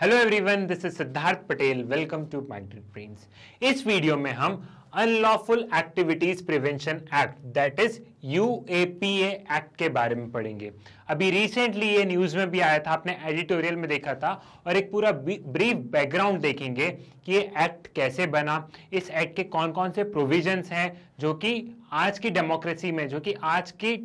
Hello everyone this is Siddharth Patel welcome to minded prince इस video में हम unlawful activities prevention act that is U act के बारे में पढ़ेंगे अभी रिसेंटली ये न्यूज में भी आया था आपने एडिटोरियल में देखा था और एक पूरा ब्रीफ बैकग्राउंड देखेंगे कि ये एक्ट कैसे बना इस एक्ट के कौन कौन से प्रोविजंस हैं जो कि आज की डेमोक्रेसी में जो कि आज के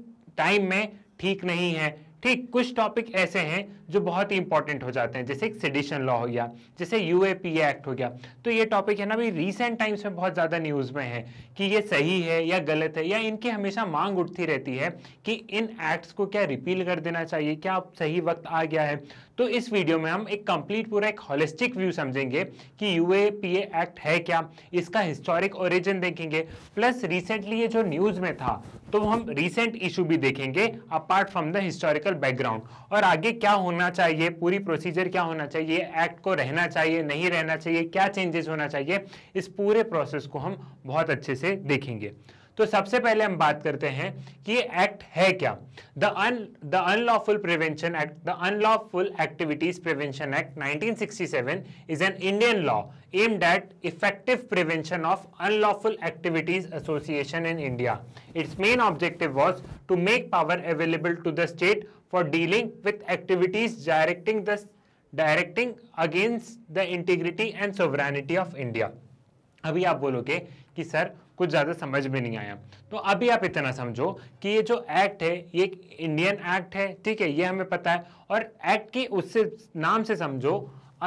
टाइम में ठीक नहीं है ठीक कुछ टॉपिक ऐसे हैं जो बहुत ही इंपॉर्टेंट हो जाते हैं जैसे सेडिशन लॉ हो गया जैसे यूएपीए एक्ट हो गया तो ये टॉपिक है ना अभी रिसेंट टाइम्स में बहुत ज़्यादा न्यूज़ में है कि ये सही है या गलत है या इनकी हमेशा मांग उठती रहती है कि इन एक्ट्स को क्या रिपील कर देना चाहिए क्या सही वक्त आ गया है तो इस वीडियो में हम एक कंप्लीट पूरा एक होलिस्टिक व्यू समझेंगे कि यू एक्ट है क्या इसका हिस्टोरिक ओरिजिन देखेंगे प्लस रिसेंटली ये जो न्यूज़ में था तो हम रिसेंट इशू भी देखेंगे apart from the historical technical background और आगे क्या होना चाहिए पूरी प्रोसीजर क्या होना चाहिए एक्ट को रहना चाहिए नहीं रहना चाहिए क्या चेंजेस होना चाहिए इस पूरे प्रोसेस को हम बहुत अच्छे से देखेंगे तो सबसे पहले हम बात करते हैं कि एक्ट है क्या the un the unlawful prevention act the unlawful activities prevention act 1967 is an Indian law aimed at effective prevention of unlawful activities association in India its main objective was to make power available to the state for dealing with activities directing the directing against the integrity and sovereignty of India. अभी आप बोलोगे कि sir कुछ ज़्यादा समझ में नहीं आया तो अभी आप इतना समझो कि ये जो एक्ट है ये एक इंडियन एक्ट है ठीक है ये हमें पता है और एक्ट की उससे नाम से समझो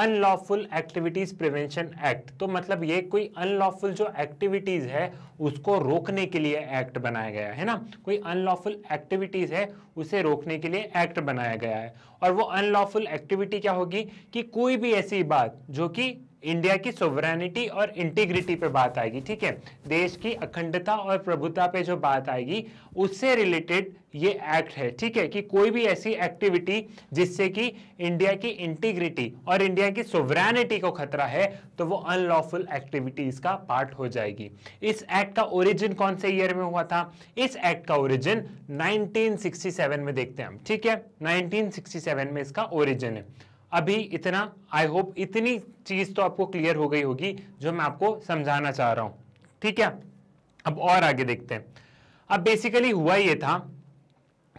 अनलॉफुल एक्टिविटीज प्रिवेंशन एक्ट तो मतलब ये कोई अनलॉफुल जो एक्टिविटीज है उसको रोकने के लिए एक्ट बनाया गया है ना कोई अनलॉफुल एक्टिविटीज है उसे रोकने के लिए एक्ट बनाया गया है और वो अनलॉफुल एक्टिविटी क्या होगी कि कोई भी ऐसी बात जो कि इंडिया की सोवरेनिटी और इंटीग्रिटी पे बात आएगी ठीक है देश की अखंडता और प्रभुता पे जो बात आएगी उससे रिलेटेड ये एक्ट है ठीक है कि कोई भी ऐसी एक्टिविटी जिससे कि इंडिया की इंटीग्रिटी और इंडिया की सोवरेनिटी को खतरा है तो वो अनलॉफुल एक्टिविटी इसका पार्ट हो जाएगी इस एक्ट का ओरिजिन कौन से ईयर में हुआ था इस एक्ट का ओरिजिन 1967 में देखते हैं हम ठीक है 1967 में इसका ओरिजिन है अभी इतना आई होप इतनी चीज़ तो आपको क्लियर हो गई होगी जो मैं आपको समझाना चाह रहा हूं ठीक है अब और आगे देखते हैं अब बेसिकली हुआ ये था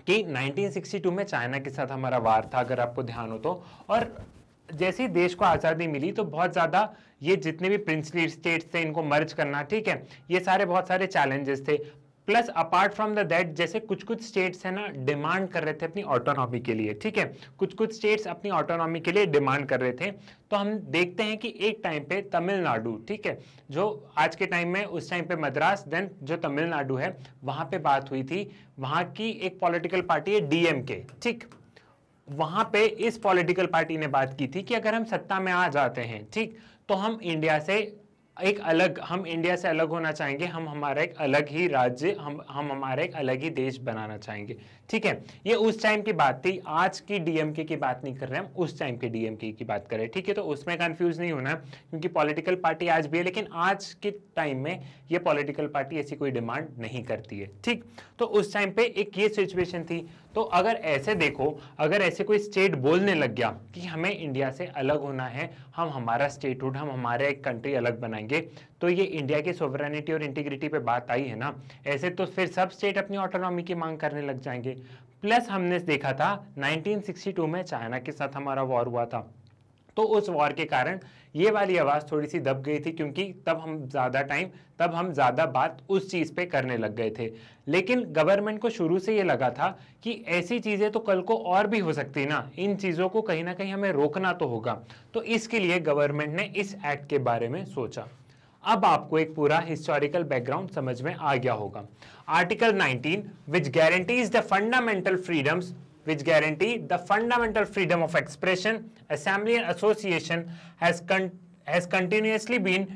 कि 1962 में चाइना के साथ हमारा वार था अगर आपको ध्यान हो तो और जैसे ही देश को आज़ादी मिली तो बहुत ज़्यादा ये जितने भी प्रिंसली स्टेट्स थे इनको मर्ज करना ठीक है ये सारे बहुत सारे चैलेंजेस थे plus apart from the that जैसे कुछ कुछ स्टेट्स है ना डिमांड कर रहे थे अपनी ऑटोनॉमी के लिए ठीक है कुछ कुछ स्टेट्स अपनी ऑटोनॉमी के लिए डिमांड कर रहे थे तो हम देखते हैं कि एक टाइम पे तमिलनाडु ठीक है जो आज के टाइम में उस टाइम पे मद्रास देन जो तमिलनाडु है वहाँ पे बात हुई थी वहाँ की एक पॉलिटिकल पार्टी है डीएम ठीक वहाँ पे इस पॉलिटिकल पार्टी ने बात की थी कि अगर हम सत्ता में आ जाते हैं ठीक तो हम इंडिया से एक अलग हम इंडिया से अलग होना चाहेंगे हम हमारा एक अलग ही राज्य हम हम हमारा एक अलग ही देश बनाना चाहेंगे ठीक है ये उस टाइम की बात थी आज की डीएमके की बात नहीं कर रहे हम उस टाइम के डीएमके की बात कर रहे हैं ठीक है तो उसमें कंफ्यूज नहीं होना क्योंकि पॉलिटिकल पार्टी आज भी है लेकिन आज के टाइम में ये पॉलिटिकल पार्टी ऐसी कोई डिमांड नहीं करती है ठीक तो उस टाइम पे एक ये सिचुएशन थी तो अगर ऐसे देखो अगर ऐसे कोई स्टेट बोलने लग गया कि हमें इंडिया से अलग होना है हम हमारा स्टेटहुड हम हमारे एक कंट्री अलग बनाएंगे तो ये इंडिया की सोवरेनिटी और इंटीग्रिटी पे बात आई है ना ऐसे तो फिर सब स्टेट अपनी ऑटोनॉमी की मांग करने लग जाएंगे प्लस हमने देखा था 1962 में चाइना के साथ हमारा वॉर हुआ था तो उस वॉर के कारण ये वाली आवाज़ थोड़ी सी दब गई थी क्योंकि तब हम ज़्यादा टाइम तब हम ज़्यादा बात उस चीज़ पे करने लग गए थे लेकिन गवर्नमेंट को शुरू से ये लगा था कि ऐसी चीज़ें तो कल को और भी हो सकती ना इन चीज़ों को कहीं ना कहीं हमें रोकना तो होगा तो इसके लिए गवर्नमेंट ने इस एक्ट के बारे में सोचा अब आपको एक पूरा हिस्टोरिकल बैकग्राउंड समझ में आ गया होगा article 19 which guarantees the fundamental freedoms which guarantee the fundamental freedom of expression assembly and association has continuously been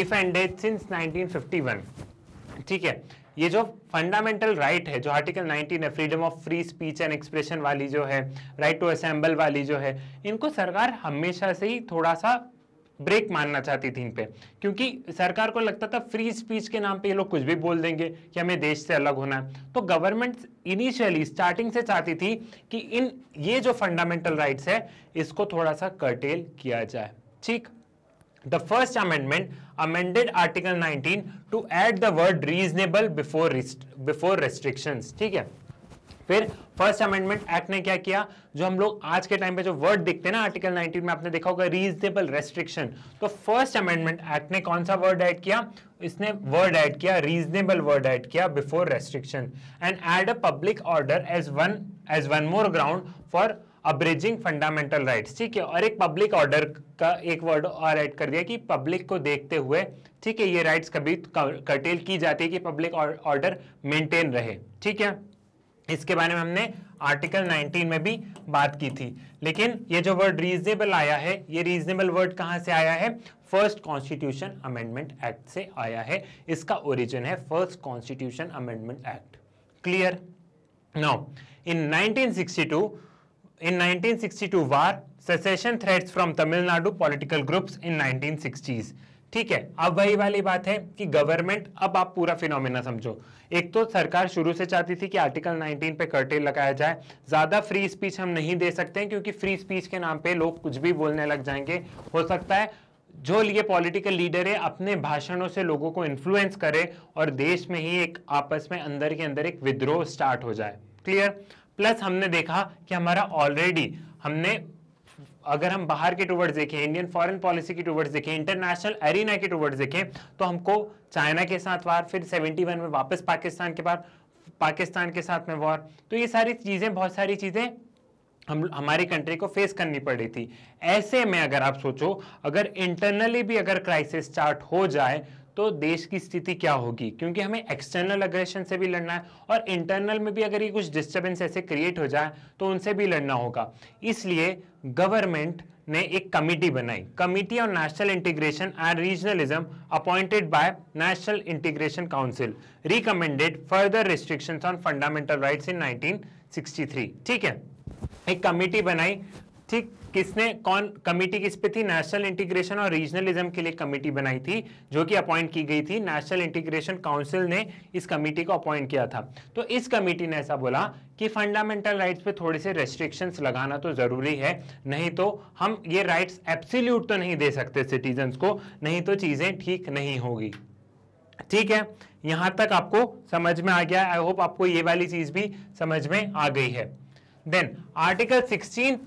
defended since 1951. ठीक है ये जो फंडामेंटल राइट right है जो आर्टिकल 19 है freedom of free speech and expression वाली जो है राइट टू असेंबल वाली जो है इनको सरकार हमेशा से ही थोड़ा सा ब्रेक मानना चाहती थी इन पे क्योंकि सरकार को लगता था फ्री स्पीच के नाम पे ये लोग कुछ भी बोल देंगे कि हमें देश से अलग होना है तो गवर्नमेंट इनिशियली स्टार्टिंग से चाहती थी कि इन ये जो फंडामेंटल राइट्स है इसको थोड़ा सा कर्टेल किया जाए ठीक the first amendment amended article 19 to add the word reasonable before before restrictions ठीक है फिर फर्स्ट अमेंडमेंट एक्ट ने क्या किया जो हम लोग आज के टाइम पे जो वर्ड देखते हैं ना आर्टिकल 19 में आपने देखा होगा रीजनेबल रेस्ट्रिक्शन तो फर्स्ट अमेंडमेंट एक्ट ने कौन सा वर्ड ऐड किया इसने वर्ड ऐड किया रीजनेबल वर्ड ऐड किया before restriction and add a public order as one as one more ground for abridging fundamental rights ठीक है और एक पब्लिक ऑर्डर का एक वर्ड और ऐड कर दिया कि पब्लिक को देखते हुए ठीक है ये राइट्स कभी कर्टेल की जाती है कि पब्लिक ऑर्डर मेंटेन रहे ठीक है इसके बारे में हमने आर्टिकल 19 में भी बात की थी लेकिन ये जो वर्ड रीजनेबल आया है ये रीजनेबल वर्ड कहाँ से आया है फर्स्ट कॉन्स्टिट्यूशन अमेंडमेंट एक्ट से आया है इसका ओरिजिन है first constitution amendment act clear now in 1962 in 1962 war secession threats from Tamil Nadu political groups in nineteen ठीक है अब वही वाली बात है कि गवर्नमेंट अब आप पूरा फिनोमिना समझो एक तो सरकार शुरू से चाहती थी कि आर्टिकल 19 पे कर्टेल लगाया जाए ज़्यादा फ्री स्पीच हम नहीं दे सकते हैं क्योंकि फ्री स्पीच के नाम पे लोग कुछ भी बोलने लग जाएंगे हो सकता है जो लिए पॉलिटिकल लीडर है अपने भाषणों से लोगों को इन्फ्लुएंस करे और देश में ही एक आपस में अंदर के अंदर एक विद्रोह स्टार्ट हो जाए क्लियर प्लस हमने देखा कि हमारा ऑलरेडी हमने अगर हम बाहर के टूवर्ड्स देखें इंडियन फॉरेन पॉलिसी की टूवर्ड्स देखें इंटरनेशनल एरिना के टूवर्ड्स देखें तो हमको चाइना के साथ वार फिर 71 में वापस पाकिस्तान के बाद पाकिस्तान के साथ में वॉर तो ये सारी चीज़ें बहुत सारी चीज़ें हम हमारी कंट्री को फेस करनी पड़ रही थी ऐसे में अगर आप सोचो अगर इंटरनली भी अगर क्राइसिस स्टार्ट हो जाए तो देश की स्थिति क्या होगी क्योंकि हमें एक्सटर्नल अग्रेशन से भी लड़ना है और इंटरनल में भी अगर ये कुछ डिस्टर्बेंस ऐसे क्रिएट हो जाए तो उनसे भी लड़ना होगा इसलिए गवर्नमेंट ने एक कमिटी बनाई committee on national integration and regionalism appointed by national integration council recommended further restriction on fundamental right in nineteen ठीक है एक कमिटी बनाई ठीक किसने कौन कमेटी किस पे थी नेशनल इंटीग्रेशन और रीजनलिज्म के लिए कमेटी बनाई थी जो कि अपॉइंट की गई थी नेशनल इंटीग्रेशन काउंसिल ने इस कमेटी को अपॉइंट किया था तो इस कमेटी ने ऐसा बोला कि फंडामेंटल राइट्स पे थोड़े से रेस्ट्रिक्शंस लगाना तो ज़रूरी है नहीं तो हम ये राइट्स एब्सिल्यूट तो नहीं दे सकते सिटीजन को नहीं तो चीज़ें ठीक नहीं होगी ठीक है यहां तक आपको समझ में आ गया आई होप आपको ये वाली चीज़ भी समझ में आ गई है then article sixteen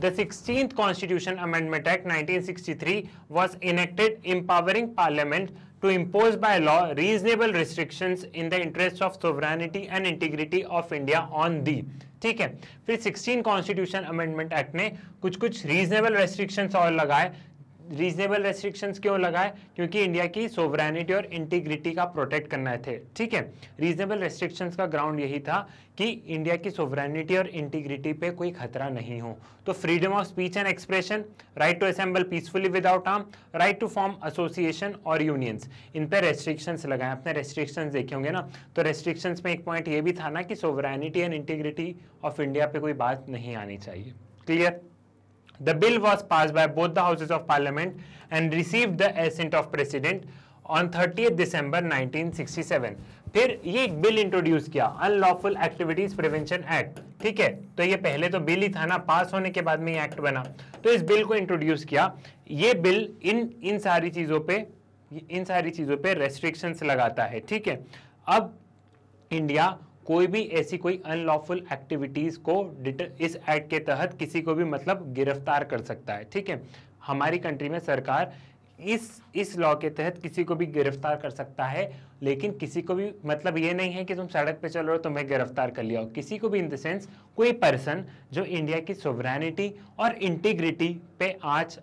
The 16th Constitution Amendment Act 1963 was enacted empowering Parliament to impose by law reasonable restrictions in the interests of sovereignty and integrity of India on the ठीक है फिर 16 कॉन्स्टिट्यूशन अमेंडमेंट एक्ट ने कुछ कुछ reasonable restrictions और लगाए reasonable restrictions क्यों लगाए क्योंकि इंडिया की सोवरेनिटी और इंटीग्रिटी का प्रोटेक्ट करना थे ठीक है रीजनेबल रेस्ट्रिक्शंस का ग्राउंड यही था कि इंडिया की सोवरेनिटी और इंटीग्रिटी पे कोई खतरा नहीं हो तो freedom of speech and expression right to assemble peacefully without arm right to form association और यूनियंस इन पर रेस्ट्रिक्शंस लगाए अपने रेस्ट्रिक्शंस देखे होंगे ना तो रेस्ट्रिक्शंस में एक पॉइंट ये भी था ना कि sovereignty and integrity of India पर कोई बात नहीं आनी चाहिए clear The bill was passed by both the houses of parliament and received the assent of president on 30th December 1967. फिर ये एक बिल इंट्रोड्यूस किया अनलॉफुल एक्टिविटीज प्रिवेंशन एक्ट ठीक है तो ये पहले तो बिल ही था ना पास होने के बाद में ये एक्ट बना तो इस बिल को इंट्रोड्यूस किया ये बिल इन इन सारी चीज़ों पे इन सारी चीज़ों पे रेस्ट्रिक्शंस लगाता है ठीक है अब इंडिया कोई भी ऐसी कोई अनलॉफुल एक्टिविटीज़ को इस एक्ट के तहत किसी को भी मतलब गिरफ्तार कर सकता है ठीक है हमारी कंट्री में सरकार इस इस लॉ के तहत किसी को भी गिरफ्तार कर सकता है लेकिन किसी को भी मतलब ये नहीं है कि तुम सड़क पे चल रहे हो तुम्हें तो गिरफ्तार कर लिया हो किसी को भी इन द सेंस कोई पर्सन जो इंडिया की सोवरेनिटी और इंटीग्रिटी पे आज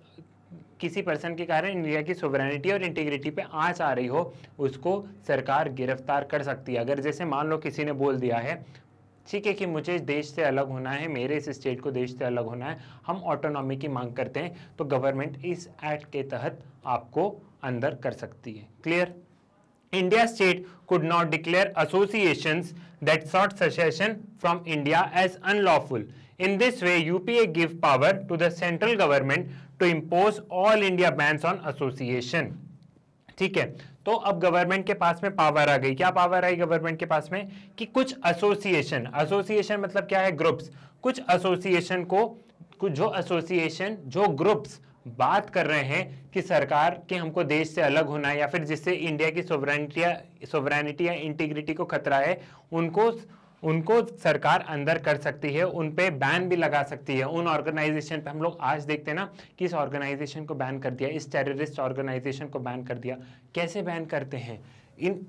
किसी पर्सन के कारण इंडिया की सोवरेनिटी और इंटीग्रिटी पे आंच आ रही हो उसको सरकार गिरफ्तार कर सकती है अगर जैसे मान लो किसी ने बोल दिया है ठीक है कि मुझे देश से अलग होना है मेरे इस स्टेट को देश से अलग होना है हम ऑटोनॉमी की मांग करते हैं तो गवर्नमेंट इस एक्ट के तहत आपको अंदर कर सकती है clear India state could not declare association that sought secession from India as unlawful in this way UPA give power to the central government to impose all India bans on association ठीक है तो अब government के पास में power आ गई क्या power आई government के पास में कि कुछ एसोसिएशन एसोसिएशन मतलब क्या है ग्रुप्स कुछ एसोसिएशन को कुछ जो एसोसिएशन जो ग्रुप्स बात कर रहे हैं कि सरकार के हमको देश से अलग होना है या फिर जिससे इंडिया की सोवरेनिटी या सोवरेनिटी या इंटीग्रिटी को खतरा है उनको उनको सरकार अंदर कर सकती है उन पे बैन भी लगा सकती है उन ऑर्गेनाइजेशन पे हम लोग आज देखते हैं ना कि इस ऑर्गेनाइजेशन को बैन कर दिया इस टेररिस्ट ऑर्गेनाइजेशन को बैन कर दिया कैसे बैन करते हैं इन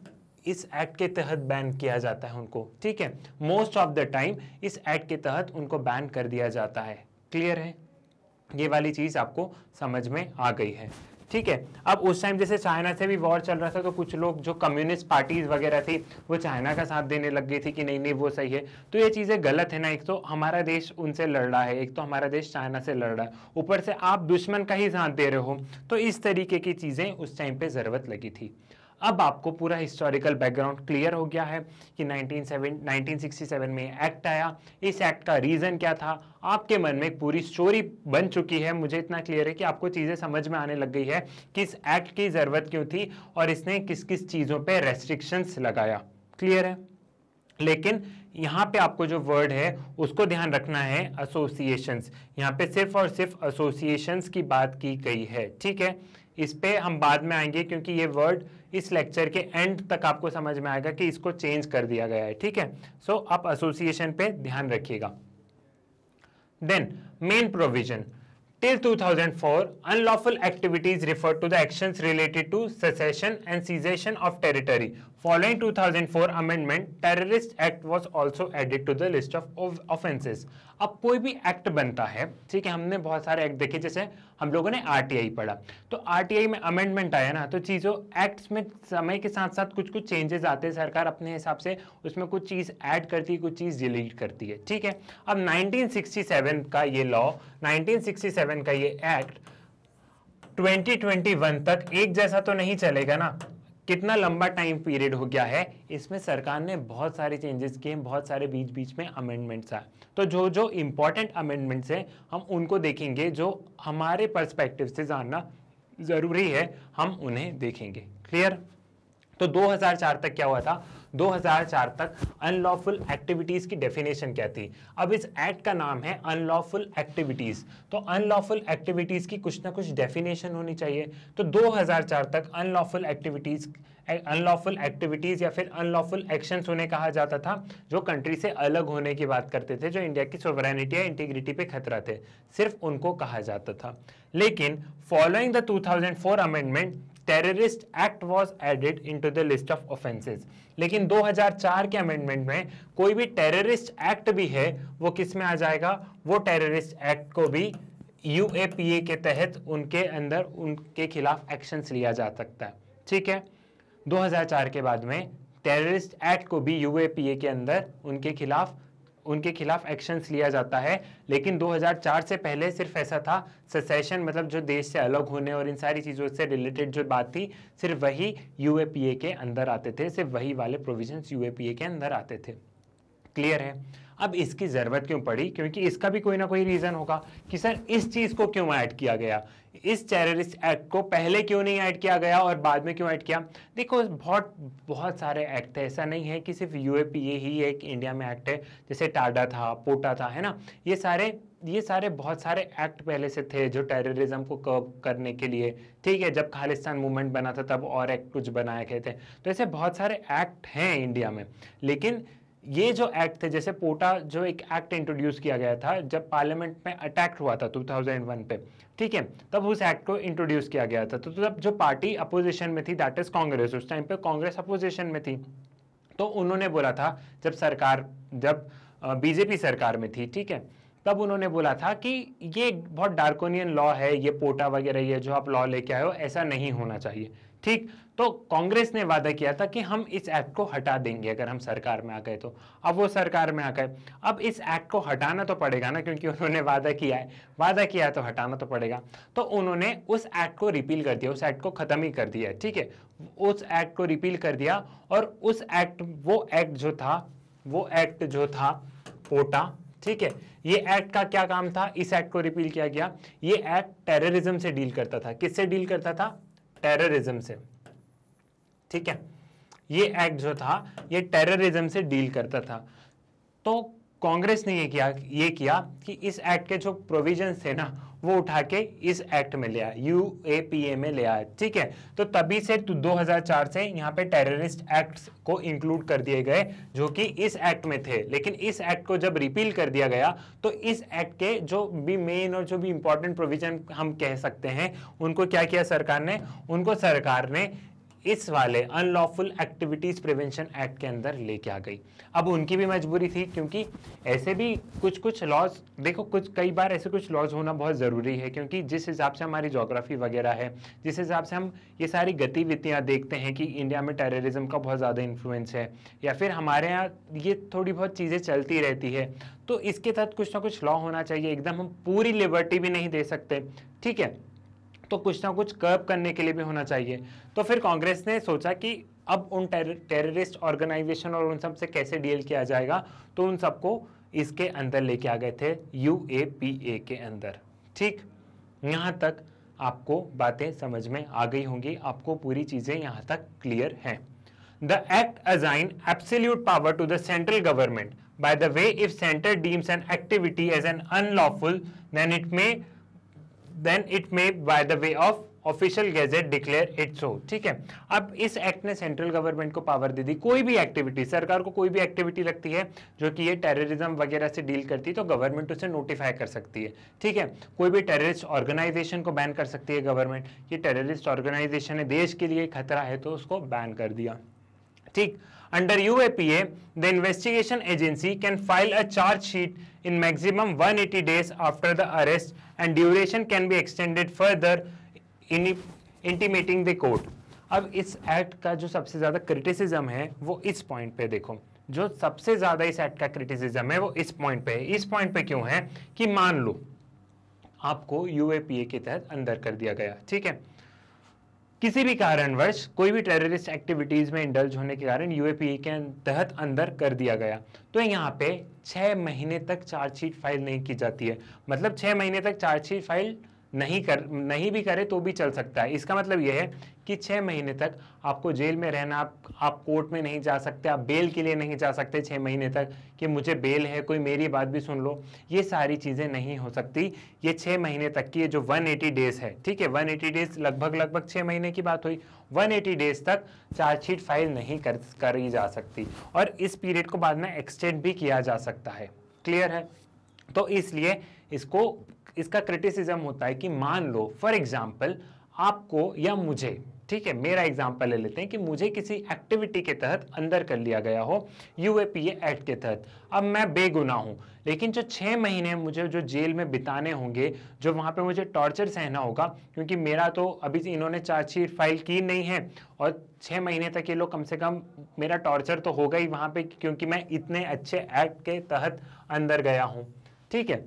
इस एक्ट के तहत बैन किया जाता है उनको ठीक है मोस्ट ऑफ द टाइम इस एक्ट के तहत उनको बैन कर दिया जाता है क्लियर है ये वाली चीज़ आपको समझ में आ गई है ठीक है अब उस टाइम जैसे चाइना से भी वॉर चल रहा था तो कुछ लोग जो कम्युनिस्ट पार्टीज वगैरह थी वो चाइना का साथ देने लग गई थी कि नहीं नहीं वो सही है तो ये चीज़ें गलत है ना एक तो हमारा देश उनसे लड़ रहा है एक तो हमारा देश चाइना से लड़ रहा है ऊपर से आप दुश्मन का ही साथ दे रहे हो तो इस तरीके की चीज़ें उस टाइम पे ज़रूरत लगी थी अब आपको पूरा हिस्टोरिकल बैकग्राउंड क्लियर हो गया है कि 1967 1967 में एक्ट आया इस एक्ट का रीज़न क्या था आपके मन में पूरी स्टोरी बन चुकी है मुझे इतना क्लियर है कि आपको चीज़ें समझ में आने लग गई है कि इस एक्ट की ज़रूरत क्यों थी और इसने किस किस चीज़ों पर रेस्ट्रिक्शंस लगाया क्लियर है लेकिन यहाँ पे आपको जो वर्ड है उसको ध्यान रखना है एसोसिएशंस यहाँ पे सिर्फ और सिर्फ एसोसिएशंस की बात की गई है ठीक है इस पर हम बाद में आएंगे क्योंकि ये वर्ड इस लेक्चर के एंड तक आपको समझ में आएगा कि इसको चेंज कर दिया गया है ठीक है सो so, आप एसोसिएशन पे ध्यान रखिएगा then main provision till 2004 unlawful activities refer to the actions related to secession and cession of territory Following 2004 amendment, terrorist act was also added to the list of offenses. अब कोई भी act बनता है ठीक है हमने बहुत सारे एक्ट देखे जैसे हम लोगों ने आरटीआई पढ़ा तो आरटीआई में अमेंडमेंट आया ना तो चीज़ों एक्ट्स में समय के साथ साथ कुछ कुछ चेंजेस आते हैं सरकार अपने हिसाब से उसमें कुछ चीज़ ऐड करती है कुछ चीज़ डिलीट करती है ठीक है अब 1967 का ये लॉ 1967 का ये एक्ट 2021 तक एक जैसा तो नहीं चलेगा ना कितना लंबा टाइम पीरियड हो गया है इसमें सरकार ने बहुत सारे चेंजेस किए बहुत सारे बीच बीच में अमेंडमेंट्स आए तो जो जो इम्पोर्टेंट अमेंडमेंट्स हैं हम उनको देखेंगे जो हमारे पर्सपेक्टिव से जानना ज़रूरी है हम उन्हें देखेंगे क्लियर तो 2004 तक क्या हुआ था 2004 तक अनलॉफुल एक्टिविटीज़ की डेफिनेशन क्या थी अब इस एक्ट का नाम है अनलॉफुल एक्टिविटीज़ तो अनलॉफुल एक्टिविटीज़ की कुछ ना कुछ डेफिनेशन होनी चाहिए तो 2004 तक अनलॉफुल एक्टिविटीज़ अनलॉफुल एक्टिविटीज़ या फिर अनलॉफुल एक्शंस उन्हें कहा जाता था जो कंट्री से अलग होने की बात करते थे जो इंडिया की सोवरेनिटी या इंटीग्रिटी पे खतरा थे सिर्फ उनको कहा जाता था लेकिन following the 2004 amendment terrorist act was added into the list of offences लेकिन 2004 के अमेंडमेंट में कोई भी टेररिस्ट एक्ट भी है वो किस में आ जाएगा वो टेररिस्ट एक्ट को भी यू के तहत उनके अंदर उनके खिलाफ एक्शंस लिया जा सकता है ठीक है 2004 के बाद में टेररिस्ट एक्ट को भी यू के अंदर उनके खिलाफ उनके खिलाफ एक्शंस लिया जाता है लेकिन 2004 से पहले सिर्फ ऐसा था ससेशन मतलब जो देश से अलग होने और इन सारी चीज़ों से रिलेटेड जो बात थी सिर्फ वही यू के अंदर आते थे सिर्फ वही वाले प्रोविजन यू के अंदर आते थे क्लियर है अब इसकी ज़रूरत क्यों पड़ी क्योंकि इसका भी कोई ना कोई रीज़न होगा कि सर इस चीज़ को क्यों ऐड किया गया इस टेररिस्ट एक्ट को पहले क्यों नहीं ऐड किया गया और बाद में क्यों ऐड किया देखो बहुत बहुत सारे एक्ट है ऐसा नहीं है कि सिर्फ यू ही एक इंडिया में एक्ट है जैसे टाडा था पोटा था है ना ये सारे ये सारे बहुत सारे एक्ट पहले से थे जो टेररिज्म को कर्व करने के लिए ठीक है जब खालिस्तान मूवमेंट बना था तब और एक्ट कुछ बनाए गए थे तो ऐसे बहुत सारे एक्ट हैं इंडिया में लेकिन ये जो एक्ट थे जैसे पोटा जो एक एक्ट इंट्रोड्यूस किया गया था जब पार्लियामेंट में अटैक हुआ था 2001 पे ठीक है तब उस एक्ट को इंट्रोड्यूस किया गया था तो तब जो पार्टी अपोजिशन में थी दैट इज कांग्रेस उस टाइम पे कांग्रेस अपोजिशन में थी तो उन्होंने बोला था जब सरकार जब बीजेपी सरकार में थी ठीक है तब उन्होंने बोला था कि ये बहुत डार्कोनियन लॉ है ये पोटा वगैरह ये जो आप लॉ लेके आए हो ऐसा नहीं होना चाहिए ठीक तो कांग्रेस ने वादा किया था कि हम इस एक्ट को हटा देंगे अगर हम सरकार में आ गए तो अब वो सरकार में आ गए अब इस एक्ट को हटाना तो पड़ेगा ना क्योंकि उन्होंने वादा किया है वादा किया है तो हटाना तो पड़ेगा तो उन्होंने उस एक्ट को रिपील कर दिया उस एक्ट को ख़त्म ही कर दिया ठीक है उस एक्ट को रिपील कर दिया और उस एक्ट वो एक्ट जो था वो एक्ट जो था पोटा ठीक है ये एक्ट का क्या काम था इस एक्ट को रिपील किया गया ये एक्ट टेररिज्म से डील करता था किससे डील करता था टेररिज्म से ठीक है ये एक्ट जो था ये टेररिज्म से डील करता था तो कांग्रेस ने ये किया ये किया कि इस एक्ट के जो प्रोविजन थे ना वो उठा के इस एक्ट में ले आया यू ए पी ए में ले आया ठीक है तो तभी से 2004 तो से यहाँ पे टेररिस्ट एक्ट को इंक्लूड कर दिए गए जो कि इस एक्ट में थे लेकिन इस एक्ट को जब रिपील कर दिया गया तो इस एक्ट के जो भी मेन और जो भी इंपॉर्टेंट प्रोविजन हम कह सकते हैं उनको क्या किया सरकार ने उनको सरकार ने इस वाले अनलॉफुल एक्टिविटीज़ प्रिवेंशन एक्ट के अंदर लेके आ गई अब उनकी भी मजबूरी थी क्योंकि ऐसे भी कुछ कुछ लॉज देखो कुछ कई बार ऐसे कुछ लॉज होना बहुत ज़रूरी है क्योंकि जिस हिसाब से हमारी जोग्राफी वगैरह है जिस हिसाब से हम ये सारी गतिविधियाँ देखते हैं कि इंडिया में टेररिज्म का बहुत ज़्यादा इन्फ्लुएंस है या फिर हमारे यहाँ ये थोड़ी बहुत चीज़ें चलती रहती है तो इसके तहत कुछ ना कुछ लॉ होना चाहिए एकदम हम पूरी लिबर्टी भी नहीं दे सकते ठीक है तो कुछ ना कुछ कर्ब करने के लिए भी होना चाहिए तो फिर कांग्रेस ने सोचा कि अब उन टेररिस्ट ऑर्गेनाइजेशन और उन सब से कैसे डील किया जाएगा तो उन सबको इसके अंदर लेके आ गए थे यू के अंदर ठीक यहाँ तक आपको बातें समझ में आ गई होंगी आपको पूरी चीज़ें यहाँ तक क्लियर हैं the act assign absolute power to the central government by the way if centre deems an activity as an unlawful then it may then it may by the way of official gazette declare it so ठीक है अब इस act ने central government को power दे दी कोई भी एक्टिविटी सरकार को कोई भी एक्टिविटी लगती है जो कि ये टेररिज्म वगैरह से डील करती है तो गवर्नमेंट उसे नोटिफाई कर सकती है ठीक है कोई भी टेररिस्ट ऑर्गेनाइजेशन को बैन कर सकती है गवर्नमेंट ये टेररिस्ट ऑर्गेनाइजेशन है देश के लिए खतरा है तो उसको बैन कर दिया ठीक Under UAPA, the investigation agency can file a charge sheet in maximum 180 days after the arrest and duration can be extended further in intimating the court. अब इस एक्ट का जो सबसे ज़्यादा क्रिटिसिज्म है वो इस पॉइंट पे देखो जो सबसे ज़्यादा इस एक्ट का क्रिटिसिज्म है वो इस पॉइंट पे है इस पॉइंट पे क्यों है कि मान लो आपको यूएपीए के तहत अंदर कर दिया गया ठीक है किसी भी कारणवश कोई भी टेररिस्ट एक्टिविटीज में इंडल्ज होने के कारण यूएपीए के तहत अंदर कर दिया गया तो यहाँ पे छह महीने तक चार्जशीट फाइल नहीं की जाती है मतलब छह महीने तक चार्जशीट फाइल नहीं कर नहीं भी करे तो भी चल सकता है इसका मतलब यह है कि छः महीने तक आपको जेल में रहना आप आप कोर्ट में नहीं जा सकते आप बेल के लिए नहीं जा सकते छः महीने तक कि मुझे बेल है कोई मेरी बात भी सुन लो ये सारी चीज़ें नहीं हो सकती ये छः महीने तक की जो 180 डेज़ है ठीक है 180 डेज़ लगभग लगभग छः महीने की बात हुई 180 डेज़ तक चार्जशीट फाइल नहीं कर करी जा सकती और इस पीरियड को बाद में एक्सटेंड भी किया जा सकता है क्लियर है तो इसलिए इसको इसका क्रिटिसिज्म होता है कि मान लो फॉर एग्जाम्पल आपको या मुझे ठीक है मेरा एग्जाम्पल ले लेते हैं कि मुझे किसी एक्टिविटी के तहत अंदर कर लिया गया हो यू एक्ट के तहत अब मैं बेगुना हूँ लेकिन जो छः महीने मुझे जो जेल में बिताने होंगे जो वहाँ पे मुझे टॉर्चर सहना होगा क्योंकि मेरा तो अभी इन्होंने चार्जशीट फाइल की नहीं है और छः महीने तक ये लोग कम से कम मेरा टॉर्चर तो होगा ही वहाँ पर क्योंकि मैं इतने अच्छे एक्ट के तहत अंदर गया हूँ ठीक है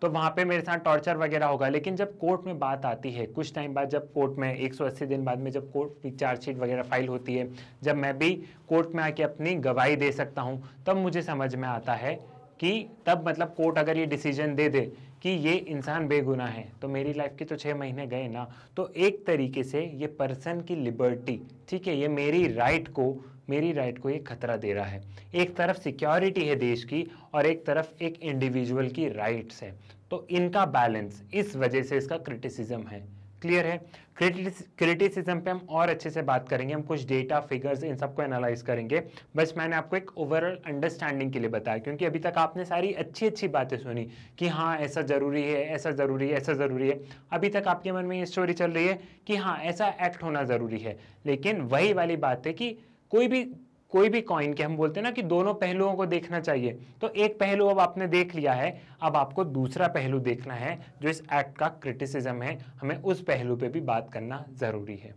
तो वहाँ पे मेरे साथ टॉर्चर वगैरह होगा लेकिन जब कोर्ट में बात आती है कुछ टाइम बाद जब कोर्ट में 180 दिन बाद में जब कोर्ट की चार्जशीट वगैरह फाइल होती है जब मैं भी कोर्ट में आके अपनी गवाही दे सकता हूँ तब मुझे समझ में आता है कि तब मतलब कोर्ट अगर ये डिसीजन दे दे कि ये इंसान बेगुनाह है तो मेरी लाइफ के तो छः महीने गए ना तो एक तरीके से ये पर्सन की लिबर्टी ठीक है ये मेरी राइट को मेरी राइट को एक खतरा दे रहा है एक तरफ सिक्योरिटी है देश की और एक तरफ एक इंडिविजुअल की राइट्स है तो इनका बैलेंस इस वजह से इसका क्रिटिसिज्म है क्लियर है क्रिटिसिज्म पे हम और अच्छे से बात करेंगे हम कुछ डेटा फिगर्स इन सबको एनालाइज करेंगे बस मैंने आपको एक ओवरऑल अंडरस्टैंडिंग के लिए बताया क्योंकि अभी तक आपने सारी अच्छी अच्छी बातें सुनी कि हाँ ऐसा ज़रूरी है ऐसा ज़रूरी है ऐसा ज़रूरी है अभी तक आपके मन में ये स्टोरी चल रही है कि हाँ ऐसा एक्ट होना ज़रूरी है लेकिन वही वाली बात है कि कोई भी कोई भी कॉइन के हम बोलते हैं ना कि दोनों पहलुओं को देखना चाहिए तो एक पहलू अब आपने देख लिया है अब आपको दूसरा पहलू देखना है जो इस एक्ट का क्रिटिसिज्म है हमें उस पहलू पे भी बात करना ज़रूरी है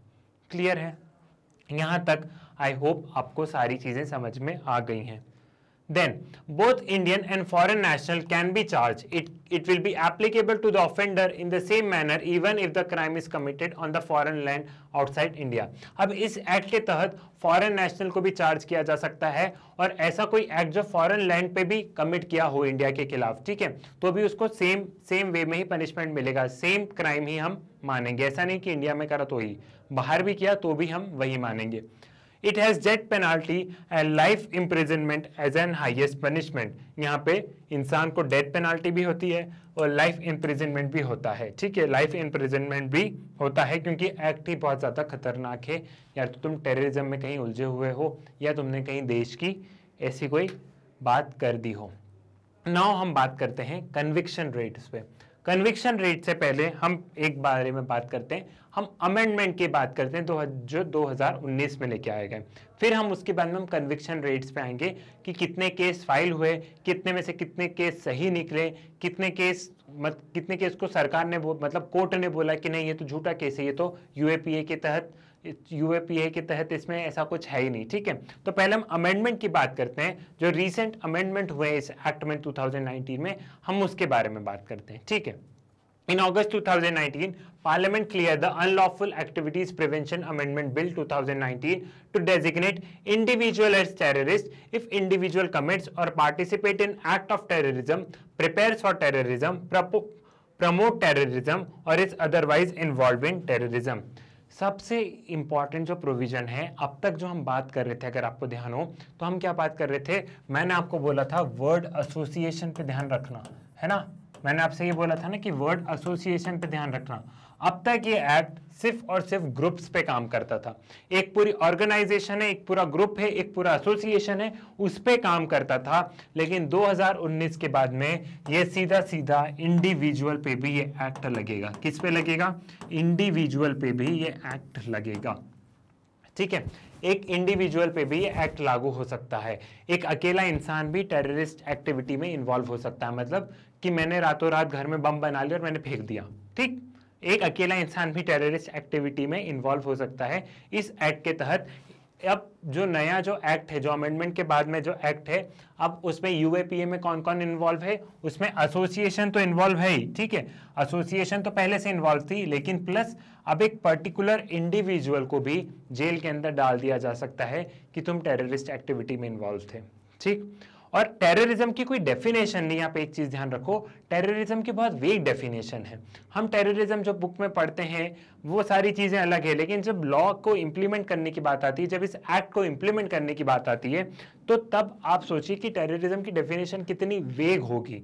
क्लियर है यहां तक आई होप आपको सारी चीज़ें समझ में आ गई हैं then both Indian and foreign national can be charged. It, it will be applicable to the offender in the same manner even if the crime is committed on the foreign land outside India. ab is act ke तहत foreign national ko bhi charge kiya ja sakta hai aur aisa koi act jo foreign land pe bhi commit kiya ho india ke khilaf theek hai to bhi usko same same way mein hi punishment milega same crime hi hum manenge aisa nahi ki india mein करा to hi bahar bhi kiya to bhi hum wahi manenge it has death penalty and life imprisonment as an highest punishment यहाँ पे इंसान को death penalty भी होती है और life imprisonment भी होता है ठीक है लाइफ इम्प्रेजनमेंट भी होता है क्योंकि एक्ट ही बहुत ज़्यादा खतरनाक है या तो तुम टेररिज्म में कहीं उलझे हुए हो या तुमने कहीं देश की ऐसी कोई बात कर दी हो नाउ हम बात करते हैं कन्विक्शन रेट्स पे कन्विक्शन रेट से पहले हम एक बारे में बात करते हैं हम अमेंडमेंट की बात करते हैं दो जो 2019 में लेके आए गए फिर हम उसके बाद में हम कन्विक्शन रेट्स पे आएंगे कि कितने केस फाइल हुए कितने में से कितने केस सही निकले कितने केस मत कितने केस को सरकार ने मतलब कोर्ट ने बोला कि नहीं ये तो झूठा केस है ये तो यूएपीए के तहत यूएपीए के तहत इसमें ऐसा कुछ है ही नहीं ठीक है तो पहले हम अमेंडमेंट की बात करते हैं जो रीसेंट अमेंडमेंट हुए इस एक्ट में 2019 में हम उसके बारे में बात करते हैं ठीक है in August 2019 parliament clear the unlawful activities prevention amendment bill 2019 to designate individual as terrorist if individual commits और participate in act of terrorism prepare for terrorism promote terrorism और is otherwise involve in terrorism सबसे important जो provision है अब तक जो हम बात कर रहे थे अगर आपको ध्यान हो तो हम क्या बात कर रहे थे मैंने आपको बोला था वर्ड एसोसिएशन पे ध्यान रखना है ना मैंने आपसे ये बोला था ना कि वर्ड एसोसिएशन पे ध्यान रखना अब तक ये एक्ट सिर्फ और सिर्फ ग्रुप्स पे काम करता था एक पूरी ऑर्गेनाइजेशन है एक पूरा ग्रुप है एक पूरा एसोसिएशन है उस पर काम करता था लेकिन 2019 के बाद में ये सीधा सीधा इंडिविजुअल पे भी ये एक्ट लगेगा किस पे लगेगा इंडिविजुअल पे भी ये एक्ट लगेगा ठीक है एक इंडिविजुअल पे भी एक्ट लागू हो सकता है एक अकेला इंसान भी टेररिस्ट एक्टिविटी में इन्वॉल्व हो सकता है मतलब कि मैंने रातों रात घर में बम बना लिया और मैंने फेंक दिया ठीक एक अकेला इंसान भी टेररिस्ट एक्टिविटी में इन्वॉल्व हो सकता है इस एक्ट के तहत अब जो नया जो एक्ट है जो अमेंडमेंट के बाद में जो एक्ट है अब उसमें यूएपीए में कौन कौन इन्वॉल्व है उसमें एसोसिएशन तो इन्वॉल्व है ही ठीक है एसोसिएशन तो पहले से इन्वॉल्व थी लेकिन प्लस अब एक पर्टिकुलर इंडिविजुअल को भी जेल के अंदर डाल दिया जा सकता है कि तुम टेररिस्ट एक्टिविटी में इन्वॉल्व थे ठीक और टेररिज्म की कोई डेफिनेशन नहीं यहाँ पे एक चीज़ ध्यान रखो टेररिज्म की बहुत वेग डेफिनेशन है हम टेररिज्म जो बुक में पढ़ते हैं वो सारी चीज़ें अलग है लेकिन जब लॉ को इम्प्लीमेंट करने की बात आती है जब इस एक्ट को इम्प्लीमेंट करने की बात आती है तो तब आप सोचिए कि टेररिज्म की डेफिनेशन कितनी वेग होगी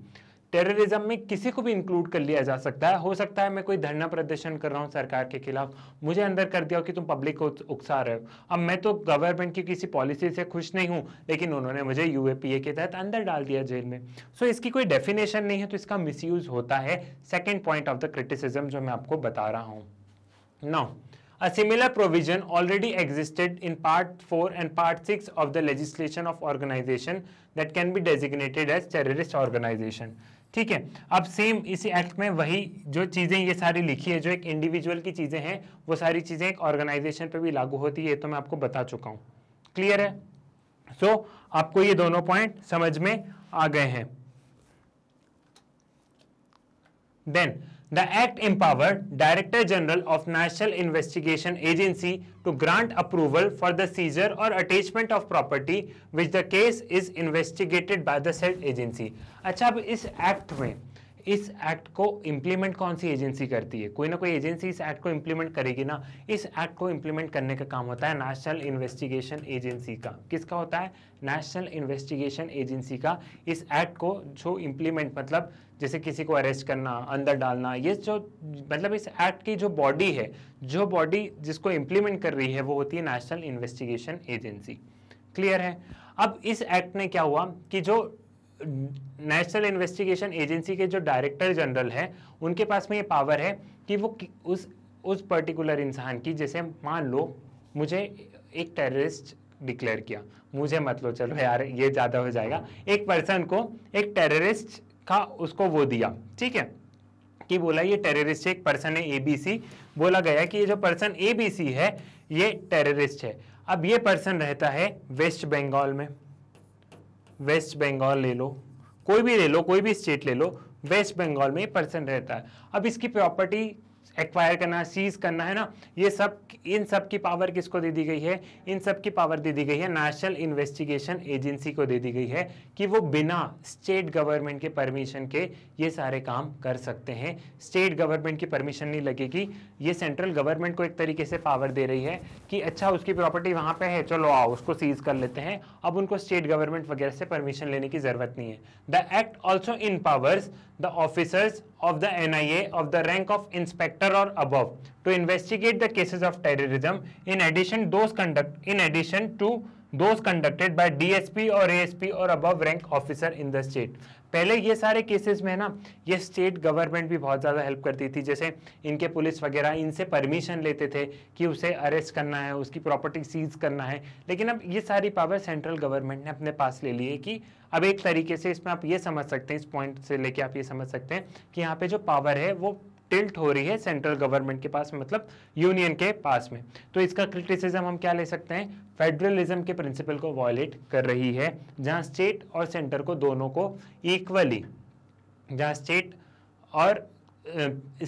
टेररिज्म में किसी को भी इंक्लूड कर लिया जा सकता है हो सकता है मैं कोई धरना प्रदर्शन कर रहा हूँ सरकार के खिलाफ मुझे अंदर कर दिया हो कि तुम पब्लिक को उकसा रहे हो अब मैं तो गवर्नमेंट की किसी पॉलिसी से खुश नहीं हूँ लेकिन उन्होंने मुझे यूएपीए के तहत अंदर डाल दिया जेल में सो so, इसकी कोई डेफिनेशन नहीं है तो इसका मिस होता है second point of the criticism जो मैं आपको बता रहा हूँ नौ A similar provision already existed in Part Four and Part Six of the legislation of organization that can be designated as terrorist organization. ठीक है अब सेम इसी एक्ट में वही जो चीज़ें ये सारी लिखी है जो एक इंडिविजुअल की चीज़ें हैं वो सारी चीज़ें एक ऑर्गेनाइजेशन पर भी लागू होती है तो मैं आपको बता चुका हूं क्लियर है सो so, आपको ये दोनों पॉइंट समझ में आ गए हैं then The Act empowered Director General of National Investigation Agency to grant approval for the seizure or attachment of property which the case is investigated by the said agency. अच्छा अब इस एक्ट में इस एक्ट को implement कौन सी agency करती है कोई ना कोई एजेंसी इस एक्ट को इम्प्लीमेंट करेगी ना इस एक्ट को इम्प्लीमेंट करने का काम होता है नेशनल इन्वेस्टिगेशन एजेंसी का किसका होता है नेशनल इन्वेस्टिगेशन एजेंसी का इस एक्ट को जो इम्प्लीमेंट मतलब जैसे किसी को अरेस्ट करना अंदर डालना ये जो मतलब इस एक्ट की जो बॉडी है जो बॉडी जिसको इम्प्लीमेंट कर रही है वो होती है नेशनल इन्वेस्टिगेशन एजेंसी क्लियर है अब इस एक्ट में क्या हुआ कि जो नेशनल इन्वेस्टिगेशन एजेंसी के जो डायरेक्टर जनरल हैं उनके पास में ये पावर है कि वो उस उस पर्टिकुलर इंसान की जैसे मान लो मुझे एक टेररिस्ट डिक्लेयर किया मुझे मत लो चलो यार ये ज़्यादा हो जाएगा एक पर्सन को एक टेररिस्ट का उसको वो दिया ठीक है कि बोला ये टेररिस्ट एक पर्सन है ए बी सी बोला गया कि ये जो पर्सन ए बी सी है ये टेररिस्ट है अब ये पर्सन रहता है वेस्ट बंगाल में वेस्ट बंगाल ले लो कोई भी ले लो कोई भी स्टेट ले लो वेस्ट बंगाल में पर्सन रहता है अब इसकी प्रॉपर्टी एक्वायर करना सीज करना है ना ये सब इन सब की पावर किसको दे दी गई है इन सब की पावर दे दी गई है नेशनल इन्वेस्टिगेशन एजेंसी को दे दी गई है कि वो बिना स्टेट गवर्नमेंट के परमिशन के ये सारे काम कर सकते हैं स्टेट गवर्नमेंट की परमिशन नहीं लगेगी ये सेंट्रल गवर्नमेंट को एक तरीके से पावर दे रही है कि अच्छा उसकी प्रॉपर्टी वहाँ पे है चलो आओ उसको सीज कर लेते हैं अब उनको स्टेट गवर्नमेंट वगैरह से परमिशन लेने की ज़रूरत नहीं है the act also empowers the officers of the N I A of the rank of inspector और above to investigate the cases of terrorism in addition those conduct in addition to those conducted by DSP और ASP और above rank officer in the state पहले ये सारे cases में ना ये state government भी बहुत ज़्यादा हेल्प करती थी जैसे इनके पुलिस वगैरह इनसे परमिशन लेते थे कि उसे अरेस्ट करना है उसकी प्रॉपर्टी सीज करना है लेकिन अब ये सारी पावर सेंट्रल गवर्नमेंट ने अपने पास ले ली है कि अब एक तरीके से इसमें आप ये समझ सकते हैं इस पॉइंट से लेके आप ये समझ सकते हैं कि यहाँ पे जो पावर है वो टिल्ट हो रही है सेंट्रल गवर्नमेंट के पास मतलब यूनियन के पास में तो इसका क्रिटिसिज्म हम क्या ले सकते हैं फेडरलिज्म के प्रिंसिपल को वॉयलेट कर रही है जहां स्टेट और सेंटर को दोनों को इक्वली जहां स्टेट और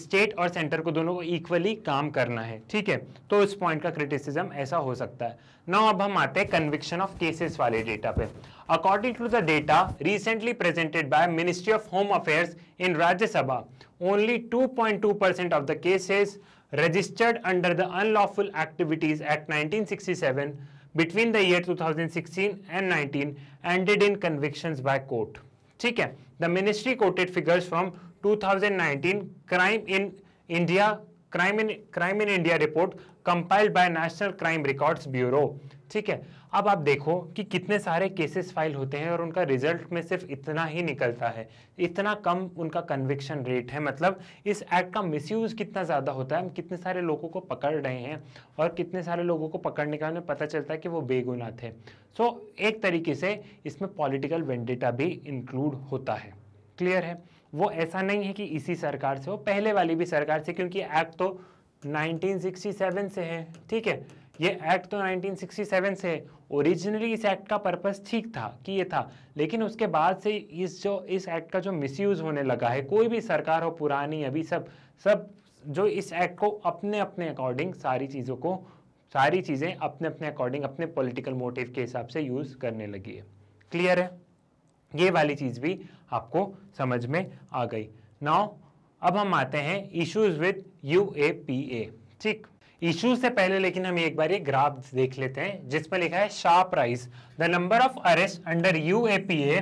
स्टेट और सेंटर को दोनों को इक्वली काम करना है ठीक है तो इस पॉइंट का क्रिटिसिज्म ऐसा हो सकता है नाउ अब हम आते हैं कन्विक्शन ऑफ केसेस वाले डेटा पे according to the data recently presented by ministry of home affairs in Rajya Sabha only 2.2% percent of the cases registered under the Unlawful Activities Act 1967 between the year 2016 and 19 ended in convictions by court. ठीक है The ministry quoted figures from 2019 crime in India crime in crime in India report compiled by National Crime Records Bureau. ठीक है अब आप देखो कि कितने सारे केसेस फाइल होते हैं और उनका रिजल्ट में सिर्फ इतना ही निकलता है इतना कम उनका कन्विक्शन रेट है मतलब इस एक्ट का मिसयूज कितना ज़्यादा होता है हम कितने सारे लोगों को पकड़ रहे हैं और कितने सारे लोगों को पकड़ने का हमें पता चलता है कि वो बेगुना थे सो so, एक तरीके से इसमें पॉलिटिकल वेंडेटा भी इंक्लूड होता है क्लियर है वो ऐसा नहीं है कि इसी सरकार से वो पहले वाली भी सरकार से क्योंकि एक्ट तो 1967 से है ठीक है ये एक्ट तो 1967 से है ओरिजिनली इस एक्ट का पर्पज ठीक था कि ये था लेकिन उसके बाद से इस जो इस एक्ट का जो मिसयूज़ होने लगा है कोई भी सरकार हो पुरानी अभी सब सब जो इस एक्ट को अपने अपने अकॉर्डिंग सारी चीज़ों को सारी चीज़ें अपने अपने अकॉर्डिंग अपने पॉलिटिकल मोटिव के हिसाब से यूज़ करने लगी है क्लियर है ये वाली चीज़ भी आपको समझ में आ गई नाउ अब हम आते हैं issues with U A P A ठीक इश्यू से पहले लेकिन हम एक बार ये ग्राफ देख लेते हैं जिस पर लिखा है sharp rise the number of arrest under U A P A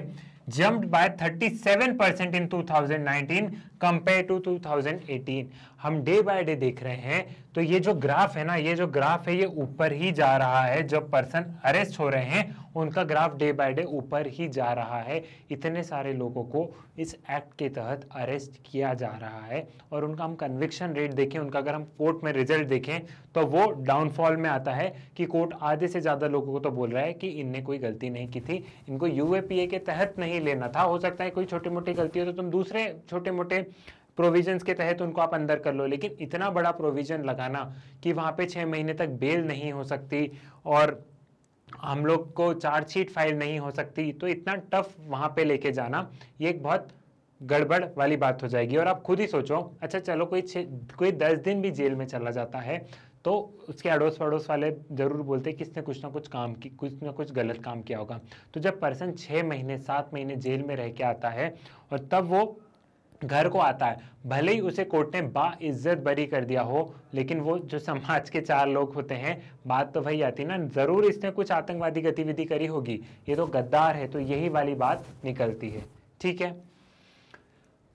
jump by thirty seven percent in two thousand nineteen compare to two thousand eighteen हम डे बाय डे देख रहे हैं तो ये जो ग्राफ है ना ये जो ग्राफ है ये ऊपर ही जा रहा है जब पर्सन अरेस्ट हो रहे हैं उनका ग्राफ डे बाय डे ऊपर ही जा रहा है इतने सारे लोगों को इस एक्ट के तहत अरेस्ट किया जा रहा है और उनका हम कन्विक्शन रेट देखें उनका अगर हम कोर्ट में रिजल्ट देखें तो वो डाउनफॉल में आता है कि कोर्ट आधे से ज़्यादा लोगों को तो बोल रहा है कि इनने कोई गलती नहीं की थी इनको यू के तहत नहीं लेना था हो सकता है कोई छोटी मोटी गलती हो तो तुम दूसरे छोटे मोटे प्रोविजंस के तहत उनको आप अंदर कर लो लेकिन इतना बड़ा प्रोविजन लगाना कि वहाँ पे छः महीने तक बेल नहीं हो सकती और हम लोग को चार्जशीट फाइल नहीं हो सकती तो इतना टफ वहाँ पे लेके जाना ये एक बहुत गड़बड़ वाली बात हो जाएगी और आप खुद ही सोचो अच्छा चलो कोई कोई दस दिन भी जेल में चला जाता है तो उसके अड़ोस पड़ोस वाले ज़रूर बोलते हैं किसने कुछ ना कुछ काम की कुछ ना कुछ गलत काम किया होगा तो जब पर्सन छः महीने सात महीने जेल में रह के आता है और तब वो घर को आता है भले ही उसे कोर्ट ने बा बाइज्जत बरी कर दिया हो लेकिन वो जो समाज के चार लोग होते हैं बात तो वही आती ना जरूर इसने कुछ आतंकवादी गतिविधि करी होगी ये तो गद्दार है तो यही वाली बात निकलती है ठीक है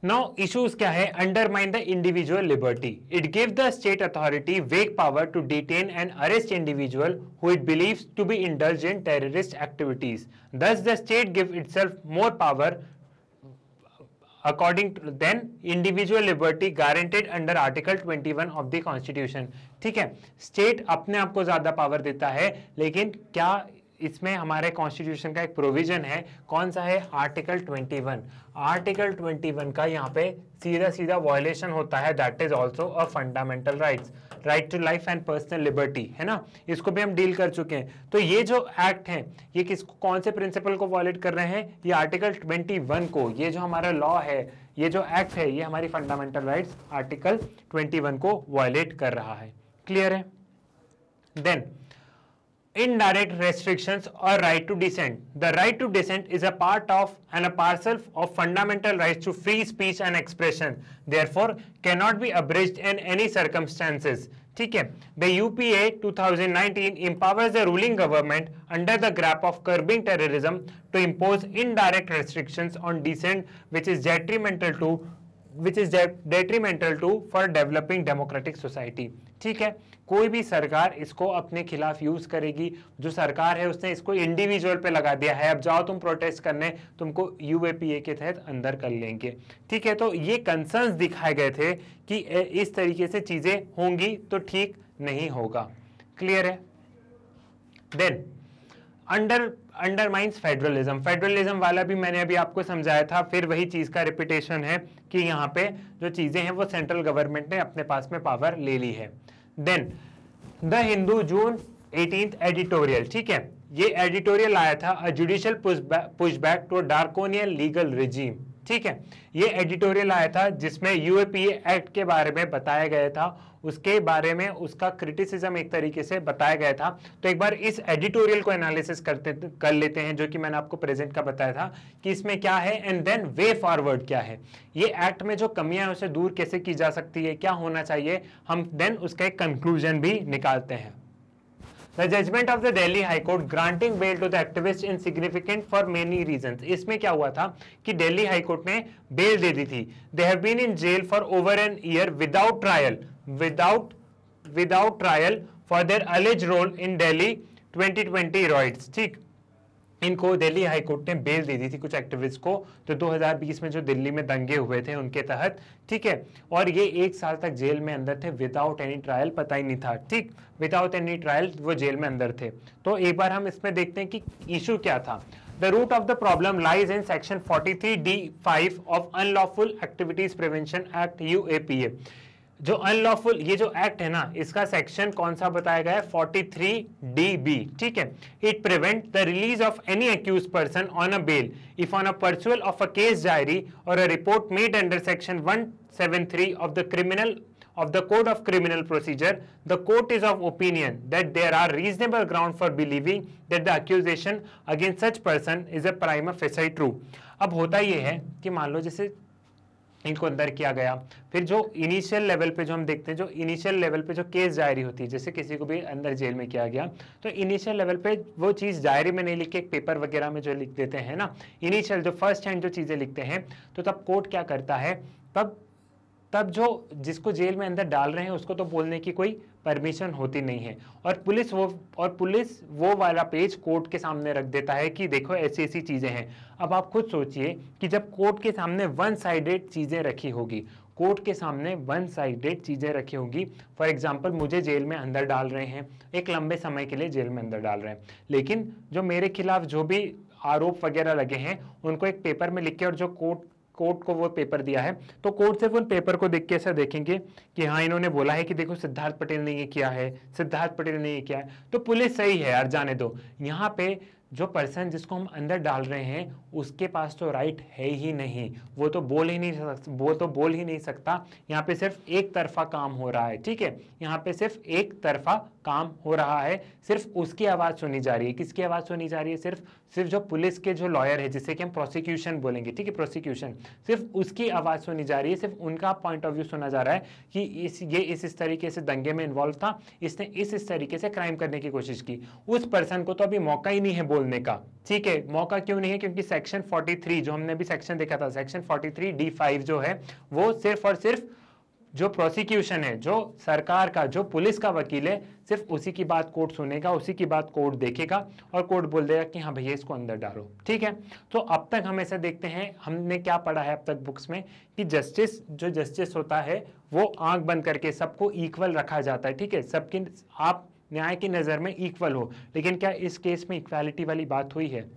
नौ इशूज क्या है undermine the individual liberty it give the state authority vague power to detain and arrest individual who it believe to be indulge in terrorist activities thus the state give it more power according than individual liberty guaranteed under article 21 of the constitution ठीक है state अपने आप को ज़्यादा power देता है लेकिन क्या इसमें हमारे कॉन्स्टिट्यूशन का एक प्रोविजन है कौन सा है आर्टिकल 21 आर्टिकल 21 का यहाँ पे सीधा सीधा वॉयलेशन होता है that is also a fundamental rights right to life and personal liberty है ना इसको भी हम डील कर चुके हैं तो ये जो एक्ट है ये किस कौन से प्रिंसिपल को वॉलेट कर रहे हैं ये आर्टिकल 21 को ये जो हमारा लॉ है ये जो एक्ट है ये हमारी फंडामेंटल राइट्स आर्टिकल 21 को वॉयलेट कर रहा है क्लियर है then indirect restrictions or right to dissent. The right to dissent is a part of and a parcel of fundamental rights to free speech and expression. Therefore, cannot be abridged in any circumstances. The UPA 2019 empowers the ruling government under the grasp of curbing terrorism to impose indirect restrictions on dissent which is detrimental to which is detrimental to for developing democratic society Okay. कोई भी सरकार इसको अपने खिलाफ use करेगी जो सरकार है उसने इसको इंडिविजुअल पे लगा दिया है अब जाओ तुम प्रोटेस्ट करने तुमको यूएपीए के तहत अंदर कर लेंगे ठीक है तो ये कंसर्न दिखाए गए थे कि इस तरीके से चीजें होंगी तो ठीक नहीं होगा क्लियर है then under undermines federalism federalism वाला भी मैंने अभी आपको समझाया था फिर वही चीज़ का रिपीटेशन है कि यहाँ पे जो चीज़ें हैं वो सेंट्रल गवर्नमेंट ने अपने पास में पावर ले ली है then the Hindu June eighteen editorial ठीक है ये एडिटोरियल आया था a judicial pushback to draconian legal regime ठीक है ये एडिटोरियल आया था जिसमें यूएपीए एक्ट के बारे में बताया गया था उसके बारे में उसका क्रिटिसिज्म एक तरीके से बताया गया था तो एक बार इस एडिटोरियल को एनालिसिस करते कर लेते हैं जो कि मैंने आपको प्रेजेंट का बताया था कि इसमें क्या है एंड देन वे फॉरवर्ड क्या है ये एक्ट में जो कमियां है उसे दूर कैसे की जा सकती है क्या होना चाहिए हम देन उसका एक कंक्लूजन भी निकालते हैं the judgment of the Delhi high court granting bail to the activist in significant for many reason इसमें क्या हुआ था कि दिल्ली हाईकोर्ट ने बेल दे दी थी they have been in jail for over an year without trial without without trial for their alleged role in Delhi 2020 riots ठीक इनको दिल्ली हाईकोर्ट ने बेल दे दी थी कुछ एक्टिविस्ट को तो 2020 में जो दिल्ली में दंगे हुए थे उनके तहत ठीक है और ये एक साल तक जेल में अंदर थे विदाउट एनी ट्रायल पता ही नहीं था ठीक विदाउट एनी ट्रायल वो जेल में अंदर थे तो एक बार हम इसमें देखते हैं कि इशू क्या था the root of the problem lies in section forty three D five of unlawful activities prevention act U जो अनलॉफुल ये जो एक्ट है ना इसका सेक्शन कौन सा बताया गया है 43 डीबी ठीक है it prevent the release of any accused person on a bail if on a perusal of a case diary or a report made under section 173 of the criminal of the code of criminal procedure the court is of opinion that there are reasonable ground for believing that the accusation against such person is a prima facie true अब होता ये है कि मान लो जैसे इनको अंदर किया गया फिर जो इनिशियल लेवल पे जो हम देखते हैं जो इनिशियल लेवल पे जो केस जायरी होती है जैसे किसी को भी अंदर जेल में किया गया तो इनिशियल लेवल पे वो चीज़ जायरी में नहीं लिख के एक पेपर वगैरह में जो लिख देते हैं ना इनिशियल जो फर्स्ट हैंड जो चीज़ें लिखते हैं तो तब कोर्ट क्या करता है तब तब जो जिसको जेल में अंदर डाल रहे हैं उसको तो बोलने की कोई परमिशन होती नहीं है और पुलिस वो और पुलिस वो वाला पेज कोर्ट के सामने रख देता है कि देखो ऐसी ऐसी चीज़ें हैं अब आप खुद सोचिए कि जब कोर्ट के सामने वन साइडेड चीज़ें रखी होगी कोर्ट के सामने वन साइडेड चीज़ें रखी होंगी फॉर एग्जाम्पल मुझे जेल में अंदर डाल रहे हैं एक लंबे समय के लिए जेल में अंदर डाल रहे हैं लेकिन जो मेरे खिलाफ जो भी आरोप वगैरह लगे हैं उनको एक पेपर में लिख के और जो कोर्ट कोर्ट को वो पेपर दिया है तो कोर्ट सिर्फ उन पेपर को देख के ऐसा देखेंगे कि हाँ इन्होंने बोला है कि देखो सिद्धार्थ पटेल ने ये किया है सिद्धार्थ पटेल ने ये किया है तो पुलिस सही है यार जाने दो यहाँ पे जो पर्सन जिसको हम अंदर डाल रहे हैं उसके पास तो राइट है ही नहीं वो तो बोल ही नहीं वो तो बोल ही नहीं सकता यहाँ पे सिर्फ एक तरफा काम हो रहा है ठीक है यहाँ पे सिर्फ एक तरफा काम हो रहा है सिर्फ उसकी आवाज़ सुनी जा रही है किसकी आवाज़ सुनी जा रही है सिर्फ सिर्फ जो पुलिस के जो लॉयर है जिसे कि हम प्रोसिक्यूशन बोलेंगे ठीक है प्रोसिक्यूशन सिर्फ उसकी आवाज़ सुनी जा रही है सिर्फ उनका पॉइंट ऑफ व्यू सुना जा रहा है कि इस ये इस इस तरीके से दंगे में इन्वॉल्व था इसने इस इस तरीके से क्राइम करने की कोशिश की उस पर्सन को तो अभी मौका ही नहीं है बोलने का ठीक है मौका क्यों नहीं है क्योंकि सेक्शन फोर्टी जो हमने अभी सेक्शन देखा था सेक्शन फोर्टी डी5 जो है वो सिर्फ और सिर्फ जो प्रोसिक्यूशन है जो सरकार का जो पुलिस का वकील है सिर्फ उसी की बात कोर्ट सुनेगा उसी की बात कोर्ट देखेगा और कोर्ट बोल देगा कि हाँ भैया इसको अंदर डालो ठीक है तो अब तक हम ऐसा देखते हैं हमने क्या पढ़ा है अब तक बुक्स में कि जस्टिस जो जस्टिस होता है वो आंख बंद करके सबको इक्वल रखा जाता है ठीक है सबकी आप न्याय की नज़र में इक्वल हो लेकिन क्या इस केस में इक्वालिटी वाली बात हुई है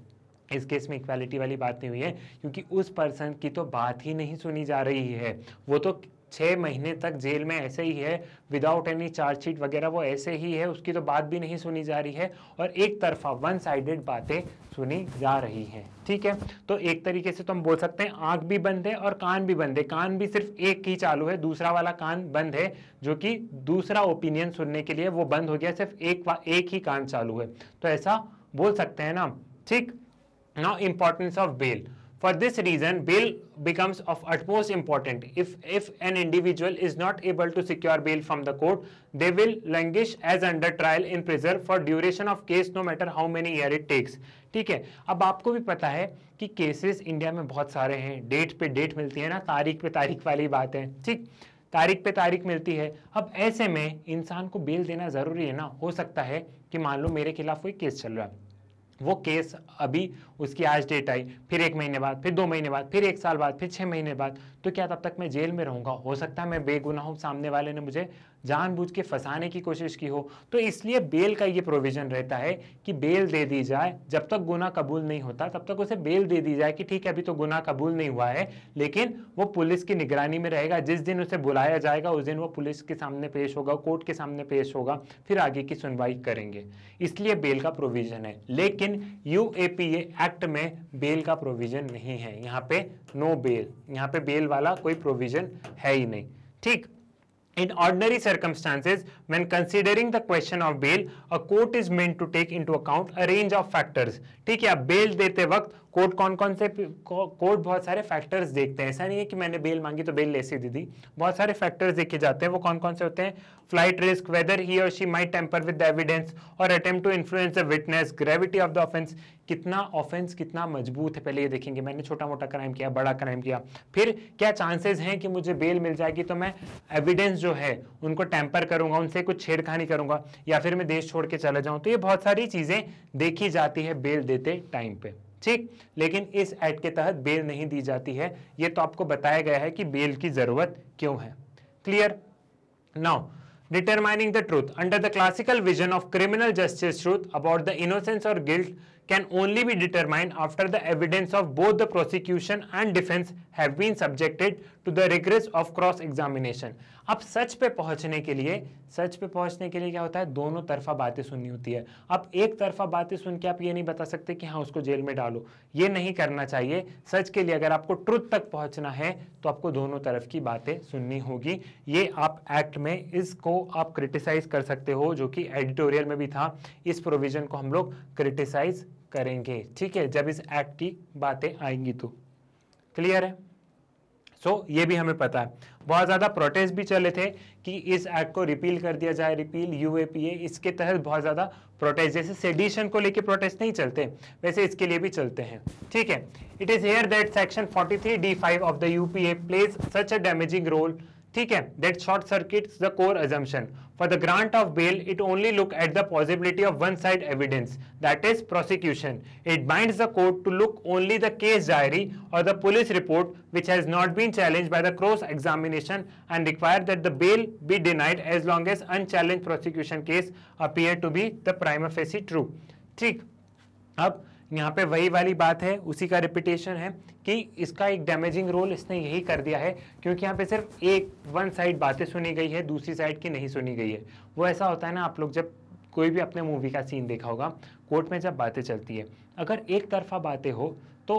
इस केस में इक्वालिटी वाली बात नहीं हुई है क्योंकि उस पर्सन की तो बात ही नहीं सुनी जा रही है वो तो छः महीने तक जेल में ऐसे ही है विदाउट एनी चार्जशीट वगैरह वो ऐसे ही है उसकी तो बात भी नहीं सुनी जा रही है और एक तरफा वन साइडेड बातें सुनी जा रही हैं ठीक है तो एक तरीके से तो हम बोल सकते हैं आँख भी बंद है और कान भी बंद है कान भी सिर्फ एक ही चालू है दूसरा वाला कान बंद है जो कि दूसरा ओपिनियन सुनने के लिए वो बंद हो गया सिर्फ एक एक ही कान चालू है तो ऐसा बोल सकते हैं ना ठीक now importance of bail For this reason, bail becomes of utmost important If, if an individual is not able to secure bail from the court, they will languish as under trial in prison for duration of case no matter how many year it takes. ठीक है अब आपको भी पता है कि cases India में बहुत सारे हैं डेट पे डेट मिलती है ना तारीख पे तारीख वाली बात है ठीक तारीख पे तारीख मिलती है अब ऐसे में इंसान को बेल देना ज़रूरी है ना हो सकता है कि मान लो मेरे खिलाफ कोई केस चल रहा है वो केस अभी उसकी आज डेट आई फिर एक महीने बाद फिर दो महीने बाद फिर एक साल बाद फिर छः महीने बाद तो क्या तब तक मैं जेल में रहूँगा हो सकता है मैं बेगुनाह हूँ सामने वाले ने मुझे जानबूझ के फंसाने की कोशिश की हो तो इसलिए बेल का ये प्रोविज़न रहता है कि बेल दे दी जाए जब तक गुना कबूल नहीं होता तब तक उसे बेल दे दी जाए कि ठीक है अभी तो गुना कबूल नहीं हुआ है लेकिन वो पुलिस की निगरानी में रहेगा जिस दिन उसे बुलाया जाएगा उस दिन वो पुलिस के सामने पेश होगा कोर्ट के सामने पेश होगा फिर आगे की सुनवाई करेंगे इसलिए बेल का प्रोविज़न है लेकिन यू एक्ट में बेल का प्रोविज़न नहीं है यहाँ पे नो बेल यहाँ पे बेल वाला कोई प्रोविजन है ही नहीं ठीक In ordinary circumstances, when considering the question of bail, a court is meant to take into account a range of factors. ठीक है, बेल देते वक्त कोर्ट कौन कौन से कोर्ट बहुत सारे फैक्टर्स देखते हैं ऐसा नहीं है कि मैंने बेल मांगी तो बेल ले सी दी बहुत सारे फैक्टर्स देखे जाते हैं वो कौन कौन से होते हैं flight risk whether he or she may tamper with evidence or attempt to influence the witness gravity of the offence कितना ऑफेंस कितना मजबूत है पहले ये देखेंगे मैंने छोटा मोटा क्राइम किया बड़ा क्राइम किया फिर क्या चांसेस हैं कि मुझे बेल मिल जाएगी तो मैं एविडेंस जो है उनको टेम्पर करूंगा उनसे कुछ छेड़खानी करूंगा या फिर मैं देश छोड़ के चला जाऊं तो ये बहुत सारी चीज़ें देखी जाती है बेल देते टाइम पे ठीक लेकिन इस एक्ट के तहत बेल नहीं दी जाती है यह तो आपको बताया गया है कि बेल की जरूरत क्यों है clear now determining the truth under the classical vision of criminal justice truth about the innocence or guilt can only be determined after the evidence of both the prosecution and defence have been subjected to the rigours of cross examination अब सच पे पहुंचने के लिए सच पे पहुंचने के लिए क्या होता है दोनों तरफा बातें सुननी होती है अब एक तरफा बातें सुन के आप ये नहीं बता सकते कि हाँ उसको जेल में डालो ये नहीं करना चाहिए सच के लिए अगर आपको ट्रुथ तक पहुंचना है तो आपको दोनों तरफ की बातें सुननी होगी ये आप एक्ट में इसको आप क्रिटिसाइज कर सकते हो जो कि एडिटोरियल में भी था इस प्रोविजन को हम लोग क्रिटिसाइज करेंगे ठीक है जब इस एक्ट की बातें आएंगी तो क्लियर है सो so, ये भी हमें पता है बहुत ज़्यादा प्रोटेस्ट भी चले थे कि इस एक्ट को रिपील कर दिया जाए रिपील यू इसके तहत बहुत ज़्यादा प्रोटेस्ट जैसे सेडिशन को लेके प्रोटेस्ट नहीं चलते वैसे इसके लिए भी चलते हैं ठीक है it is here that section 43 D five of the UAPA plays such a damaging role ठीक है that short circuit the core assumption for the grant of bail it only look at the possibility of one side evidence that is prosecution it bind court to look only the case diary or the police report which has not been challenge by the cross examination and require that the bail be denied as long as unchallenged prosecution case appear to be the prime of true ठीक अब यहाँ पे वही वाली बात है उसी का रिपीटेशन है कि इसका एक डैमेजिंग रोल इसने यही कर दिया है क्योंकि यहाँ पे सिर्फ एक वन साइड बातें सुनी गई है दूसरी साइड की नहीं सुनी गई है वो ऐसा होता है ना आप लोग जब कोई भी अपने मूवी का सीन देखा होगा कोर्ट में जब बातें चलती है अगर एक तरफा बातें हो तो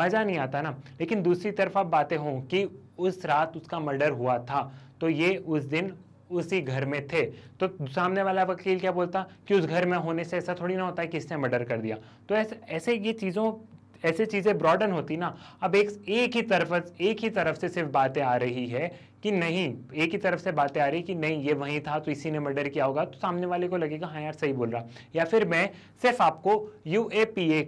मज़ा नहीं आता ना लेकिन दूसरी तरफ बातें हों कि उस रात उसका मर्डर हुआ था तो ये उस दिन उसी घर में थे तो सामने वाला वकील क्या बोलता कि उस घर में होने से ऐसा थोड़ी ना होता है कि इसने मर्डर कर दिया तो ऐसे ऐसे ये चीज़ों ऐसे चीज़ें ब्रॉडन होती ना अब एक एक ही तरफ एक ही तरफ से सिर्फ बातें आ रही है कि नहीं एक ही तरफ से बातें आ रही कि नहीं ये वहीं था तो इसी ने मर्डर किया होगा तो सामने वाले को लगेगा हाँ यार सही बोल रहा या फिर मैं सिर्फ आपको यू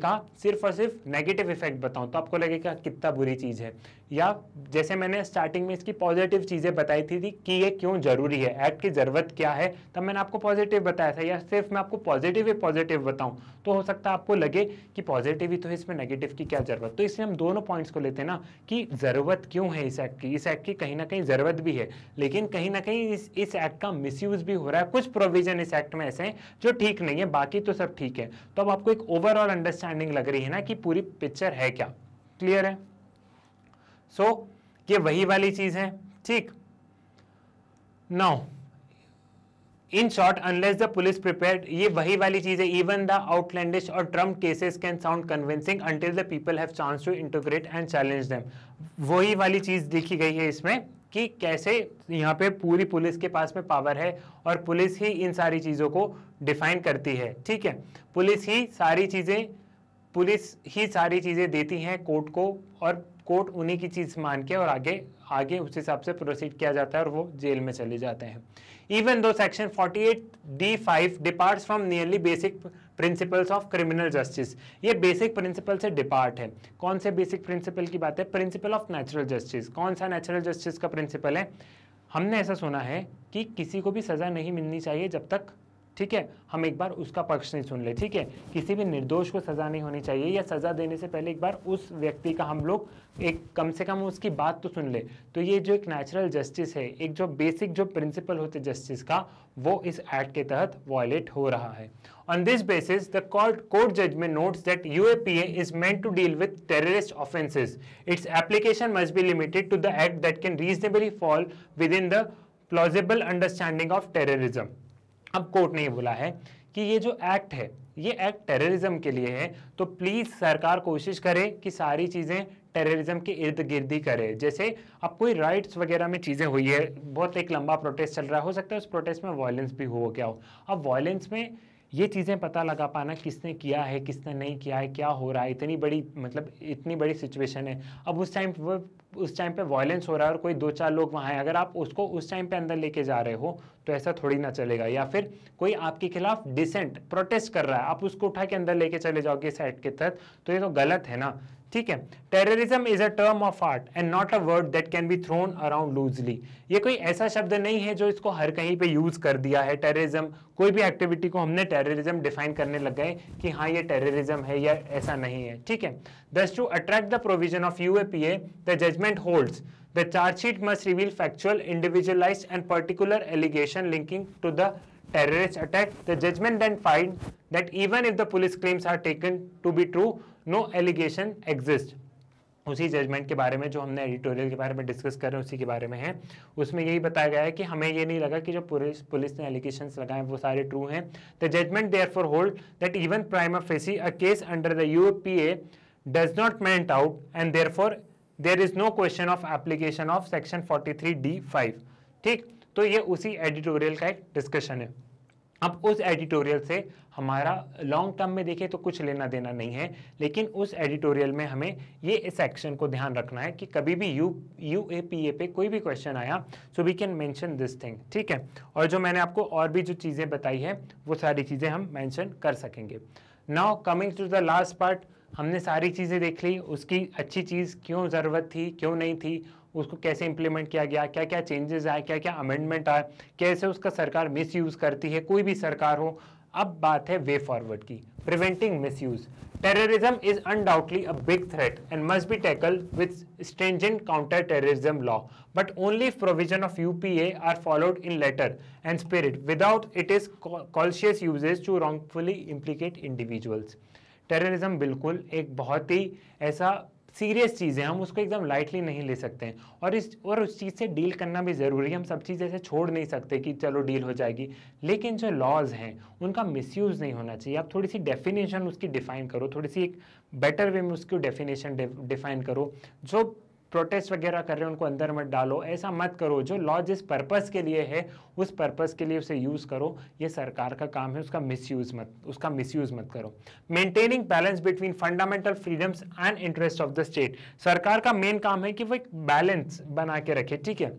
का सिर्फ और सिर्फ नेगेटिव इफेक्ट बताऊं तो आपको लगेगा कितना बुरी चीज़ है या जैसे मैंने स्टार्टिंग में इसकी पॉजिटिव चीज़ें बताई थी, थी कि ये क्यों ज़रूरी है एक्ट की ज़रूरत क्या है तब मैंने आपको पॉजिटिव बताया था या सिर्फ मैं आपको पॉजिटिव ही पॉजिटिव बताऊं तो हो सकता है आपको लगे कि पॉजिटिव ही तो है इसमें नेगेटिव की क्या ज़रूरत तो इसलिए हम दोनों पॉइंट्स को लेते हैं ना कि ज़रूरत क्यों है इस एक्ट की इस एक्ट की कहीं ना कहीं ज़रूरत जरूरत भी है लेकिन कहीं ना कहीं इस इस एक्ट का मिसयूज भी हो रहा है कुछ प्रोविजन इस एक्ट में ऐसे हैं जो ठीक नहीं है बाकी तो सब ठीक है तो अब आपको एक ओवरऑल अंडरस्टैंडिंग लग रही है ना कि पूरी पिक्चर है क्या क्लियर है सो so, ये वही वाली चीज़ है ठीक now in short unless the police prepare ये वही वाली चीज है even the outlandish or trumped cases can sound convincing until the people have chance to interrogate and challenge them वही वाली चीज देखी गई है इसमें कि कैसे यहाँ पे पूरी पुलिस के पास में पावर है और पुलिस ही इन सारी चीज़ों को डिफाइन करती है ठीक है पुलिस ही सारी चीज़ें पुलिस ही सारी चीज़ें देती हैं कोर्ट को और कोर्ट उन्हीं की चीज़ मान के और आगे आगे उस हिसाब से प्रोसीड किया जाता है और वो जेल में चले जाते हैं even though section 48 D five departs from nearly basic principles of criminal justice ये बेसिक प्रिंसिपल से डिपार्ट है कौन से बेसिक प्रिंसिपल की बात है प्रिंसिपल ऑफ नेचुरल जस्टिस कौन सा नेचुरल जस्टिस का प्रिंसिपल है हमने ऐसा सुना है कि किसी को भी सज़ा नहीं मिलनी चाहिए जब तक ठीक है हम एक बार उसका पक्ष नहीं सुन ले ठीक है किसी भी निर्दोष को सजा नहीं होनी चाहिए या सजा देने से पहले एक बार उस व्यक्ति का हम लोग एक कम से कम उसकी बात तो सुन ले तो ये जो एक नेचुरल जस्टिस है एक जो बेसिक जो प्रिंसिपल होते जस्टिस का वो इस एक्ट के तहत वॉयलेट हो रहा है on this basis the called court judgement notes that you is meant to deal with terrorist offences its application must be limited to the act that can reasonably fall within the plausible understanding of terrorism अब court ने ये बोला है कि ये जो act है ये एक्ट टेररिज्म के लिए है तो प्लीज़ सरकार कोशिश करे कि सारी चीज़ें टेररिज्म के इर्द गिर्द ही करे जैसे अब कोई राइट्स वगैरह में चीज़ें हुई है बहुत एक लंबा प्रोटेस्ट चल रहा है हो सकता है उस प्रोटेस्ट में वायलेंस भी हो क्या हो अब वायलेंस में ये चीज़ें पता लगा पाना किसने किया है किसने नहीं किया है क्या हो रहा है इतनी बड़ी मतलब इतनी बड़ी सिचुएशन है अब उस टाइम वो उस टाइम पे वायलेंस हो रहा है और कोई दो चार लोग वहाँ हैं अगर आप उसको उस टाइम पे अंदर लेके जा रहे हो तो ऐसा थोड़ी ना चलेगा या फिर कोई आपके खिलाफ डिसेंट प्रोटेस्ट कर रहा है आप उसको उठा के अंदर लेके चले जाओगे इस एक्ट के तहत तो ये तो गलत है ना ठीक है terrorism is a term of art and not a word that can be thrown around loosely ये कोई ऐसा शब्द नहीं है जो इसको हर कहीं पे यूज कर दिया है टेररिज्म कोई भी एक्टिविटी को हमने टेररिज्म डिफाइन करने लग गए कि हाँ ये टेररिज्म है या ऐसा नहीं है ठीक है thus to attract the provision of U A the judgment holds the chargesheet must reveal factual individualise and particular allegation linking to the terrorist attack the judgment and find that even if the police claims are taken to be true no allegation exist उसी जजमेंट के बारे में जो हमने editorial के बारे में डिस्कस कर रहे हैं उसी के बारे में है उसमें यही बताया गया है कि हमें ये नहीं लगा कि जो पुलिस पुलिस ने एलिगेशन लगाए वो सारे ट्रू हैं the judgement therefore hold that even prime facie a case under the U P A does not meant out and therefore there is no question of application of section forty three D five ठीक तो ये उसी editorial का एक discussion है अब उस editorial से हमारा लॉन्ग टर्म में देखें तो कुछ लेना देना नहीं है लेकिन उस एडिटोरियल में हमें ये इस एक्शन को ध्यान रखना है कि कभी भी U U A P A पे कोई भी क्वेश्चन आया so we can mention this thing ठीक है और जो मैंने आपको और भी जो चीज़ें बताई है वो सारी चीज़ें हम मेंशन कर सकेंगे now coming to the last part हमने सारी चीज़ें देख ली उसकी अच्छी चीज़ क्यों ज़रूरत थी क्यों नहीं थी उसको कैसे इंप्लीमेंट किया गया क्या क्या चेंजेस आए क्या क्या अमेंडमेंट आए कैसे उसका सरकार मिस करती है कोई भी सरकार हो अब बात है वे फॉरवर्ड की preventing use terrorism is undoubtedly a big threat and must be tackle with stringent counter terrorism law but only provision of UAPA are followed in letter and spirit without it is conscious usages to wrongfully implicate individuals terrorism बिल्कुल एक बहुत ही ऐसा serious चीज़ है हम उसको एकदम lightly नहीं ले सकते हैं और इस और उस चीज़ से डील करना भी ज़रूरी है हम सब चीज़ ऐसे छोड़ नहीं सकते कि चलो डील हो जाएगी लेकिन जो लॉज हैं उनका मिसयूज़ नहीं होना चाहिए आप थोड़ी सी डेफिनेशन उसकी डिफ़ाइन करो थोड़ी सी एक बेटर वे में उसकी डेफिनेशन डिफ़ाइन करो जो प्रोटेस्ट वगैरह कर रहे हैं उनको अंदर मत डालो ऐसा मत करो जो लॉ जिस पर्पज़ के लिए है उस पर्पज़ के लिए उसे यूज़ करो ये सरकार का काम है उसका मिसयूज मत उसका मिसयूज मत करो maintaining balance between fundamental freedoms and interest of the state सरकार का मेन काम है कि वो एक बैलेंस बना के रखे ठीक है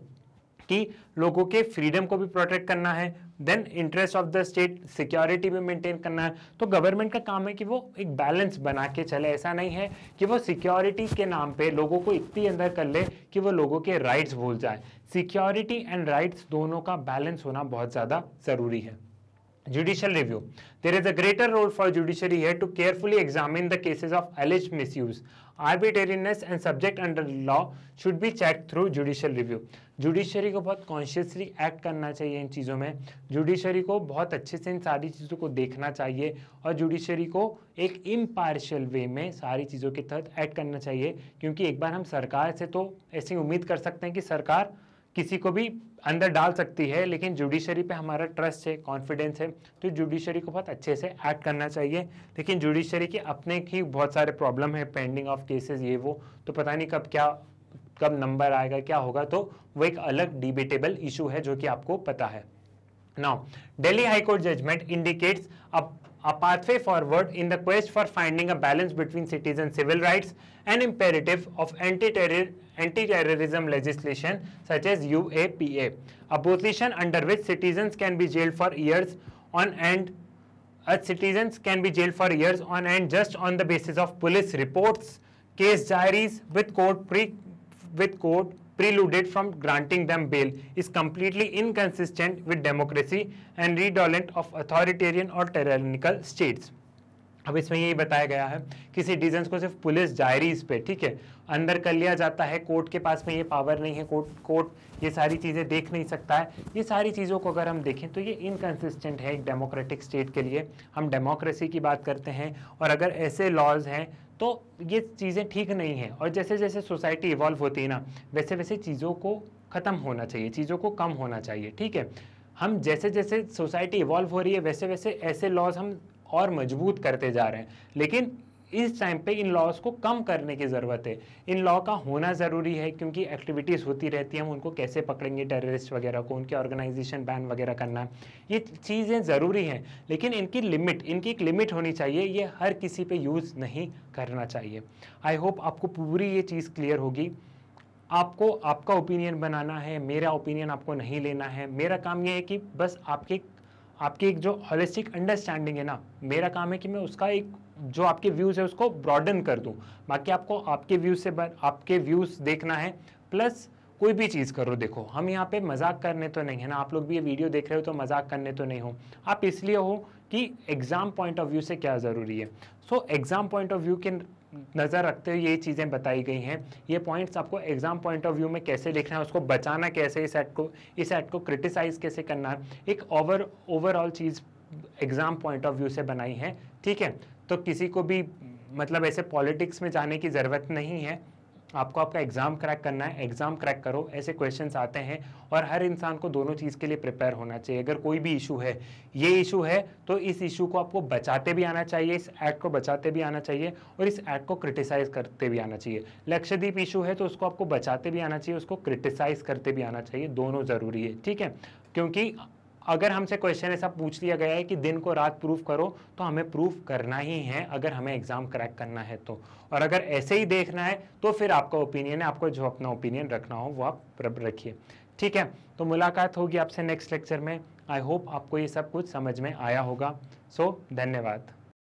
कि लोगों के फ्रीडम को भी प्रोटेक्ट करना है then interest of the state security भी मेंटेन करना है तो गवर्नमेंट का काम है कि वो एक बैलेंस बना के चले ऐसा नहीं है कि वो सिक्योरिटी के नाम पे लोगों को इतनी अंदर कर ले कि वो लोगों के राइट्स भूल जाए सिक्योरिटी एंड राइट्स दोनों का बैलेंस होना बहुत ज़्यादा ज़रूरी है judicial review there is a greater role for judiciary है to carefully examine the cases of alleged misuse arbitrariness and subject under law should be check through judicial review judiciary को बहुत consciously act करना चाहिए इन चीज़ों में judiciary को बहुत अच्छे से इन सारी चीज़ों को देखना चाहिए और जुडिशरी को एक इम्पार्शल वे में सारी चीज़ों के तहत एक्ट करना चाहिए क्योंकि एक बार हम सरकार से तो ऐसी उम्मीद कर सकते हैं कि सरकार किसी को भी अंदर डाल सकती है लेकिन जुडिशरी पे हमारा ट्रस्ट है कॉन्फिडेंस है तो जुडिशरी को बहुत अच्छे से एक्ट करना चाहिए लेकिन जुडिशरी के अपने ही बहुत सारे प्रॉब्लम है पेंडिंग ऑफ केसेस ये वो तो पता नहीं कब क्या कब नंबर आएगा क्या होगा तो वो एक अलग डिबेटेबल इशू है जो कि आपको पता है now Delhi high court judgment indicates a pathway forward in the for finding balance between citizen civil rights and imperative of anti terror anti terrorism legislation such as U A P A opposition under which citizen can be jail for years on and citizens can be jail for years on and just on the basis of police report case diaries with court pre with court preluded from granting them bail is completely inconsistent with democracy and redolent of authoritarian or tyrannical states. अब इसमें यही बताया गया है कि citizen को सिर्फ police diaries पे ठीक है अंदर कर लिया जाता है कोर्ट के पास में ये पावर नहीं है कोर्ट कोर्ट ये सारी चीज़ें देख नहीं सकता है ये सारी चीज़ों को अगर हम देखें तो ये इनकन्सिस्टेंट है एक डेमोक्रेटिक स्टेट के लिए हम डेमोक्रेसी की बात करते हैं और अगर ऐसे लॉज हैं तो ये चीज़ें ठीक नहीं हैं और जैसे जैसे सोसाइटी इवॉल्व होती है ना वैसे वैसे चीज़ों को ख़त्म होना चाहिए चीज़ों को कम होना चाहिए ठीक है हम जैसे जैसे सोसाइटी इवॉल्व हो रही है वैसे वैसे ऐसे लॉज हम और मजबूत करते जा रहे हैं लेकिन इस टाइम पे इन लॉज को कम करने की ज़रूरत है इन लॉ का होना ज़रूरी है क्योंकि एक्टिविटीज़ होती रहती है हम उनको कैसे पकड़ेंगे टेररिस्ट वगैरह को उनके ऑर्गेनाइजेशन बैन वगैरह करना ये चीज़ें ज़रूरी हैं लेकिन इनकी लिमिट इनकी एक लिमिट होनी चाहिए ये हर किसी पर यूज़ नहीं करना चाहिए आई होप आपको पूरी ये चीज़ क्लियर होगी आपको आपका ओपिनियन बनाना है मेरा ओपिनियन आपको नहीं लेना है मेरा काम यह है कि बस आपके आपकी एक जो हॉलिस्टिक अंडरस्टैंडिंग है ना मेरा काम है कि मैं उसका एक जो आपके व्यूज़ है उसको ब्रॉडन कर दूँ बाकी आपको आपके व्यूज़ से आपके व्यूज़ देखना है प्लस कोई भी चीज़ करो देखो हम यहाँ पे मजाक करने तो नहीं है ना आप लोग भी ये वीडियो देख रहे हो तो मजाक करने तो नहीं हो आप इसलिए हो कि एग्ज़ाम पॉइंट ऑफ व्यू से क्या ज़रूरी है so exam point of view के नज़र रखते हुए ये चीज़ें बताई गई हैं ये पॉइंट्स आपको एग्ज़ाम पॉइंट ऑफ व्यू में कैसे लिखना है उसको बचाना कैसे इस ऐड को इस ऐड को क्रिटिसाइज़ कैसे करना है एक ओवर ओवरऑल चीज़ एग्ज़ाम पॉइंट ऑफ व्यू से बनाई है ठीक है तो किसी को भी मतलब ऐसे पॉलिटिक्स में जाने की ज़रूरत नहीं है आपको आपका एग्ज़ाम क्रैक करना है एग्ज़ाम क्रैक करो ऐसे क्वेश्चंस आते हैं और हर इंसान को दोनों चीज़ के लिए प्रिपेयर होना चाहिए अगर कोई भी इशू है ये इशू है तो इस इशू को आपको बचाते भी आना चाहिए इस एक्ट को बचाते भी आना चाहिए और इस एक्ट को क्रिटिसाइज़ करते भी आना चाहिए लक्षद्वीप इशू है तो उसको आपको बचाते भी आना चाहिए उसको क्रिटिसाइज़ करते भी आना चाहिए दोनों ज़रूरी है ठीक है क्योंकि अगर हमसे क्वेश्चन ऐसा पूछ लिया गया है कि दिन को रात प्रूफ करो तो हमें प्रूफ करना ही है अगर हमें एग्जाम क्रैक करना है तो और अगर ऐसे ही देखना है तो फिर आपका ओपिनियन है आपको जो अपना ओपिनियन रखना हो वो आप रखिए ठीक है तो मुलाकात होगी आपसे नेक्स्ट लेक्चर में आई होप आपको ये सब कुछ समझ में आया होगा सो so, धन्यवाद